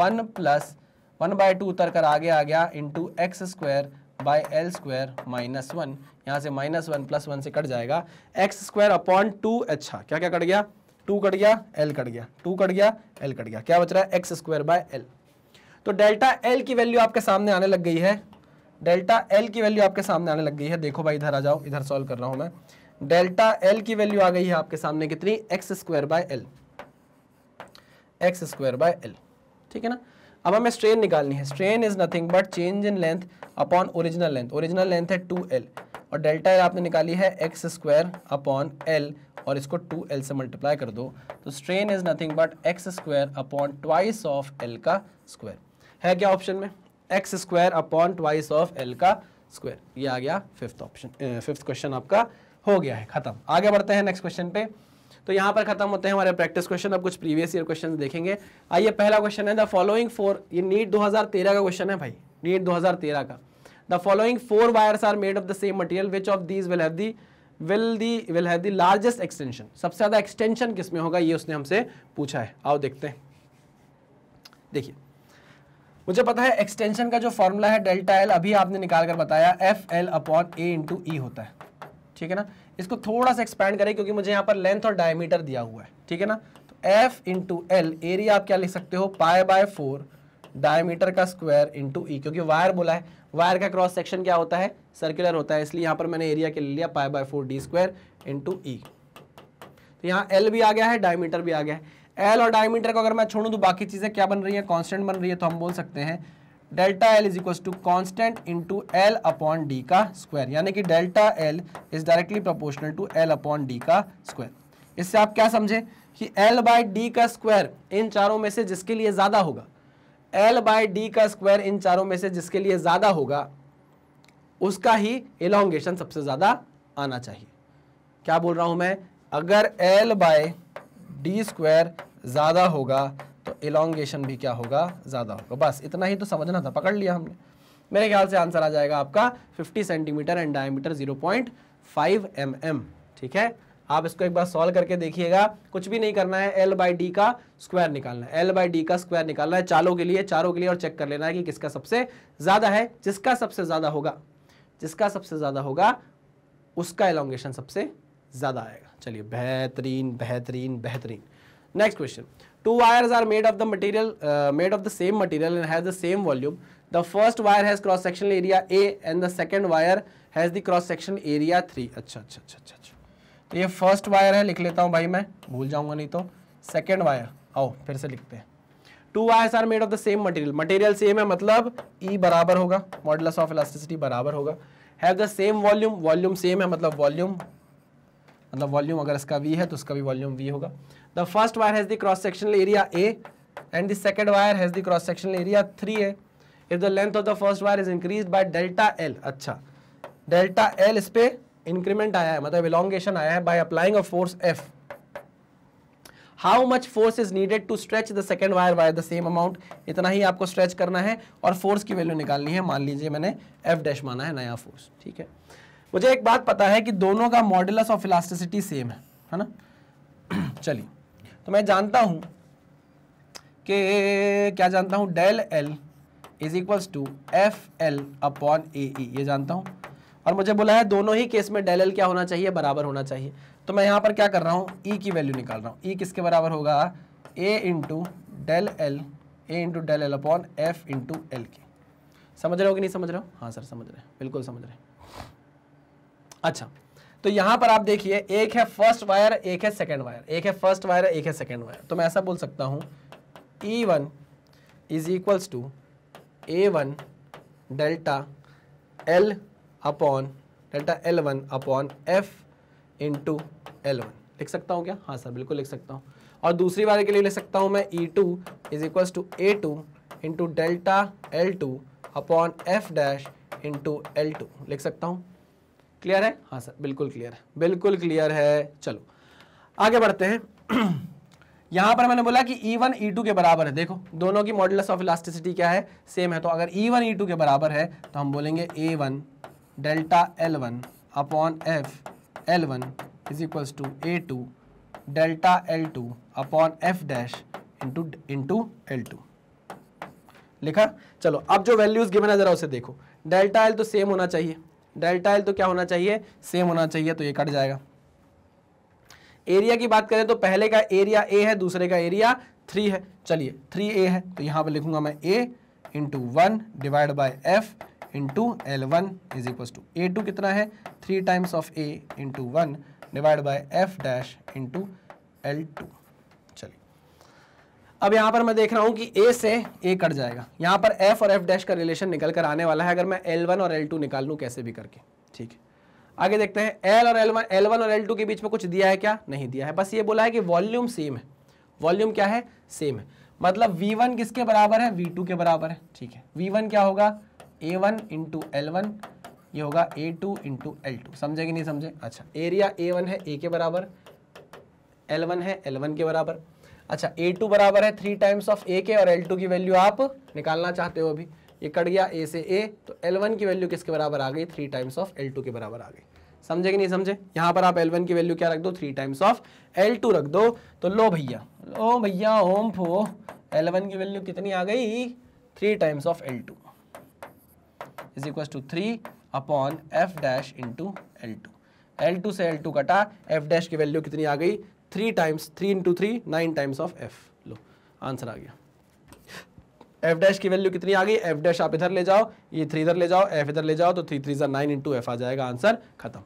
one plus one by two उतर कर आगे आ गया into x square by L square minus one यहाँ से माइनस वन प्लस वन से कट जाएगा एक्स स्क्वायर अपॉन टू अच्छा क्या क्या कट गया टू कट गया एल कट गया टू कट गया एल कट गया क्या बच रहा है एक्स स्क्वायर बाय एल तो डेल्टा एल की वैल्यू आपके सामने आने लग गई है डेल्टा एल की वैल्यू आपके सामने आने लग गई है देखो भाई इधर आ जाओ इधर सॉल्व कर रहा हूं मैं डेल्टा एल की वैल्यू आ गई है आपके सामने कितनी x square by L x square by L ठीक है ना अब हमें स्ट्रेन निकालनी है strain is nothing but change in length upon original length original length है टू एल और डेल्टा एल आपने निकाली है एक्स स्क्वायर अपॉन एल और इसको टू एल से मल्टीप्लाई कर दो तो strain is nothing but x square upon twice of L का स्क्वायर है क्या ऑप्शन में x square upon twice of L का स्क्वायर ये आ गया फिफ्थ ऑप्शन फिफ्थ क्वेश्चन आपका हो गया है खत्म आगे बढ़ते हैं नेक्स्ट क्वेश्चन पे तो यहाँ पर खत्म होते हैं हमारे प्रैक्टिस क्वेश्चन अब कुछ प्रीवियस ईयर क्वेश्चन देखेंगे आइए पहला क्वेश्चन है द फॉलोइंग फोर ये नीट 2013 का क्वेश्चन है भाई नीट 2013 का the following four wires are made of the same material which of these will have the will the will have the largest extension सबसे ज़्यादा एक्सटेंशन किसमें होगा ये उसने हमसे पूछा है आओ देखते हैं देखिए मुझे पता है एक्सटेंशन का जो फॉर्मूला है डेल्टा एल अभी आपने निकाल कर बताया F L upon A into E होता है ठीक है ना इसको थोड़ा सा एक्सपेंड करें क्योंकि मुझे यहाँ पर लेंथ और डायमीटर दिया हुआ है ठीक है ना तो एफ इंटू एल एरिया आप क्या लिख सकते हो पाए बाय फोर डायमीटर का स्क्वायर इंटू ई क्योंकि वायर बोला है वायर का क्रॉस सेक्शन क्या होता है सर्कुलर होता है इसलिए यहाँ पर मैंने एरिया के लिया pi by four D square into E तो यहाँ एल भी आ गया है डायमीटर भी आ गया है एल और डायमीटर को अगर मैं छोड़ू तो बाकी चीज़ें क्या बन रही है कॉन्स्टेंट बन रही है तो हम बोल सकते हैं delta L is equal to constant into L upon D का स्क्वायर यानी कि delta L is directly proportional to L upon D का स्क्वायर इससे आप क्या समझे कि एल बाय डी का स्क्वायर इन चारों में से जिसके लिए ज़्यादा होगा एल बाय डी का स्क्वायर इन चारों में से जिसके लिए ज़्यादा होगा उसका ही एलोंगेशन सबसे ज़्यादा आना चाहिए क्या बोल रहा हूँ मैं अगर एल बाय डी स्क्वायर ज़्यादा होगा तो एलोंगेशन भी क्या होगा ज़्यादा होगा बस इतना ही तो समझना था पकड़ लिया हमने मेरे ख्याल से आंसर आ जाएगा आपका 50 सेंटीमीटर एंड डायमीटर 0.5 एम ठीक है आप इसको एक बार सॉल्व करके देखिएगा कुछ भी नहीं करना है एल बाई डी का स्क्वायर निकालना है एल बाई डी का स्क्वायर निकालना है चारों के लिए चारों के लिए और चेक कर लेना है कि किसका सबसे ज़्यादा है जिसका सबसे ज़्यादा होगा जिसका सबसे ज़्यादा होगा उसका एलोंगेशन सबसे ज़्यादा आएगा चलिए बेहतरीन बेहतरीन बेहतरीन next question two wires are made of the material made of the same material and has the same volume the first wire has cross section area A and the the wire has the cross section area three अच्छा अच्छा अच्छा अच्छा अच्छा तो ये first wire है लिख लेता हूँ भाई मैं भूल जाऊंगा नहीं तो सेकेंड वायर आओ फिर से लिखते हैं two wires are made of the same material material same है मतलब ई e बराबर होगा मॉडल ऑफ इलास्टिसिटी बराबर होगा have the same volume volume same है मतलब वॉल्यूम मतलब वॉल्यूम अगर इसका वी है तो उसका भी वॉल्यूम वी होगा the first wire has the cross sectional area A and the second wire has the cross sectional area three A if the length of the first wire is increase by delta L अच्छा delta L इस पे increment आया है मतलब elongation आया है by applying a force F how much force is needed to stretch the second wire by the same amount इतना ही आपको स्ट्रेच करना है और फोर्स की वैल्यू निकालनी है मान लीजिए मैंने एफ डैश माना है नया फोर्स ठीक है मुझे एक बात पता है कि दोनों का मॉडलस ऑफ इलास्टिसिटी सेम है है ना चलिए तो मैं जानता हूँ कि क्या जानता हूँ del L is equals to F L upon A E ये जानता हूँ और मुझे बोला है दोनों ही केस में डेल एल क्या होना चाहिए बराबर होना चाहिए तो मैं यहाँ पर क्या कर रहा हूँ ई e की वैल्यू निकाल रहा हूँ ई e किसके बराबर होगा A into del L A into del L upon F into L के समझ रहे हो कि नहीं समझ रहे हो हाँ सर समझ रहे हैं बिल्कुल समझ रहे हैं अच्छा तो यहाँ पर आप देखिए एक है फर्स्ट वायर एक है सेकेंड वायर एक है फर्स्ट वायर एक है सेकेंड वायर तो मैं ऐसा बोल सकता हूँ E one is equals to A one delta L upon delta L one upon F into L one लिख सकता हूँ क्या हाँ सर बिल्कुल लिख सकता हूँ और दूसरी वायर के लिए e लिख सकता हूँ मैं E two is equals to A two into delta L two upon F dash into L two लिख सकता हूँ क्लियर है हाँ सर बिल्कुल क्लियर है बिल्कुल क्लियर है चलो आगे बढ़ते हैं यहां पर मैंने बोला कि E1 E2 के बराबर है देखो दोनों की मॉडल्स ऑफ इलास्टिसिटी क्या है सेम है तो अगर E1 E2 के बराबर है तो हम बोलेंगे A1 one delta L one upon F L one is equals to A two delta L two upon F dash into into L two लिखा चलो अब जो वैल्यूज गिवन है जरा उसे देखो डेल्टा एल तो सेम होना चाहिए डेल्टा एल तो क्या होना चाहिए सेम होना चाहिए तो ये कट जाएगा एरिया की बात करें तो पहले का एरिया ए है दूसरे का एरिया थ्री है चलिए थ्री ए है तो यहाँ पर लिखूंगा मैं A into one divide by F into L one is equal to A two कितना है three times of A into one divide by F dash into L two अब यहाँ पर मैं देख रहा हूँ कि ए से ए कट जाएगा यहाँ पर एफ और एफ डैश का रिलेशन निकल कर आने वाला है अगर मैं एल वन और एल टू निकाल लूँ कैसे भी करके ठीक है आगे देखते हैं एल और एल वन एल वन और एल टू के बीच में कुछ दिया है क्या नहीं दिया है बस ये बोला है कि वॉल्यूम सेम है वॉल्यूम क्या है सेम है मतलब वी वन किसके बराबर है वी टू के बराबर है ठीक है वी वन क्या होगा A one into L one ये होगा A two into L two समझे कि नहीं समझे अच्छा एरिया ए वन है ए के बराबर एल वन है एल वन के बराबर अच्छा ए टू बराबर है थ्री टाइम्स ऑफ ए के और एल टू की वैल्यू आप निकालना चाहते हो अभी ये कट गया ए से ए तो एल वन की वैल्यू किसके बराबर आ गई three times of L two के बराबर आ गई समझे कि नहीं समझे यहाँ पर आप एल वन की वैल्यू क्या रख दो three times of L two रख दो तो लो भैया लो भैया ओम फो एल वन की वैल्यू कितनी आ गई three times of L two is equal to three upon F dash into L two L two से एल टू कटा एफ डैश की वैल्यू कितनी आ गई three times three into three nine times of F लो answer आ गया F dash की वैल्यू कितनी आ गई एफ डैश आप इधर ले जाओ ये थ्री इधर ले जाओ एफ इधर ले जाओ तो थ्री थ्री ज़ा नाइन इंटू एफ आ जाएगा आंसर खत्म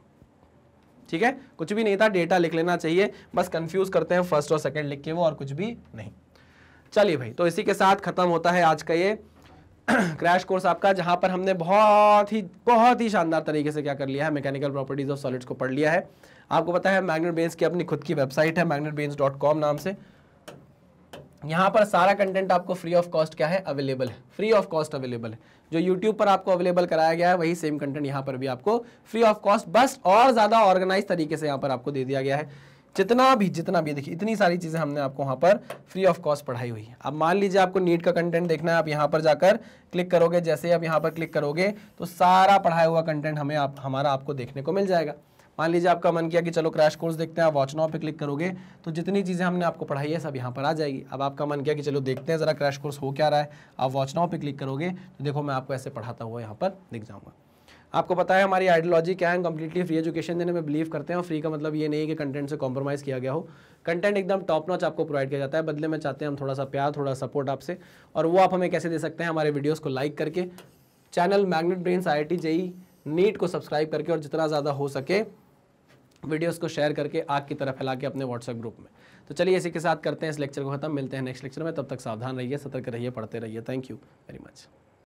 ठीक है कुछ भी नहीं था डेटा लिख लेना चाहिए बस कंफ्यूज करते हैं फर्स्ट और सेकेंड लिख के वो और कुछ भी नहीं चलिए भाई तो इसी के साथ ख़त्म होता है आज का ये क्रैश कोर्स आपका जहां पर हमने बहुत ही बहुत ही शानदार तरीके से क्या कर लिया है मैकेनिकल प्रॉपर्टीज़ ऑफ सॉलिड्स को पढ़ लिया है आपको पता है मैग्नेट बेन्स की अपनी खुद की वेबसाइट है मैग्नेट नाम से यहाँ पर सारा कंटेंट आपको फ्री ऑफ कॉस्ट क्या है अवेलेबल है फ्री ऑफ कॉस्ट अवेलेबल है जो यूट्यूब पर आपको अवेलेबल कराया गया है वही सेम कंटेंट यहाँ पर भी आपको फ्री ऑफ कॉस्ट बस और ज़्यादा ऑर्गेनाइज तरीके से यहाँ पर आपको दे दिया गया है जितना भी जितना भी देखिए इतनी सारी चीज़ें हमने आपको वहाँ पर फ्री ऑफ कॉस्ट पढ़ाई हुई है अब मान लीजिए आपको नीट का कंटेंट देखना है आप यहाँ पर जाकर क्लिक करोगे जैसे आप यहाँ पर क्लिक करोगे तो सारा पढ़ाया हुआ कंटेंट हमें आप हमारा आपको देखने को मिल जाएगा मान लीजिए आपका मन किया कि चलो क्रैश कोर्स देखते हैं आप वॉच नाउ पे क्लिक करोगे तो जितनी चीज़ें हमने आपको पढ़ाई है सब यहाँ पर आ जाएगी अब आपका मन किया कि चलो देखते हैं ज़रा क्रैश कोर्स हो क्या रहा है आप वॉच नाउ पे क्लिक करोगे तो देखो मैं आपको ऐसे पढ़ाता हुआ यहाँ पर दिख जाऊँगा आपको पता है हमारी आइडियोलॉजी क्या है हम कम्प्लीटली फ्री एजुकेशन देने में बिलीव करते हैं और फ्री का मतलब ये नहीं है कि कंटेंट से कॉम्प्रोमाइज़ किया गया हो कंटेंट एकदम टॉप नॉच आपको प्रोवाइड किया जाता है बदले में चाहते हैं हम थोड़ा सा प्यार थोड़ा सपोर्ट आपसे और वो आप हमें कैसे दे सकते हैं हमारे वीडियोज़ को लाइक करके channel magnet brains I I T NEET को सब्सक्राइब करके और जितना ज़्यादा हो सके वीडियोस को शेयर करके आग की तरह फैला के अपने व्हाट्सएप ग्रुप में तो चलिए इसी के साथ करते हैं इस लेक्चर को खत्म मिलते हैं नेक्स्ट लेक्चर में तब तक सावधान रहिए सतर्क रहिए पढ़ते रहिए थैंक यू वेरी मच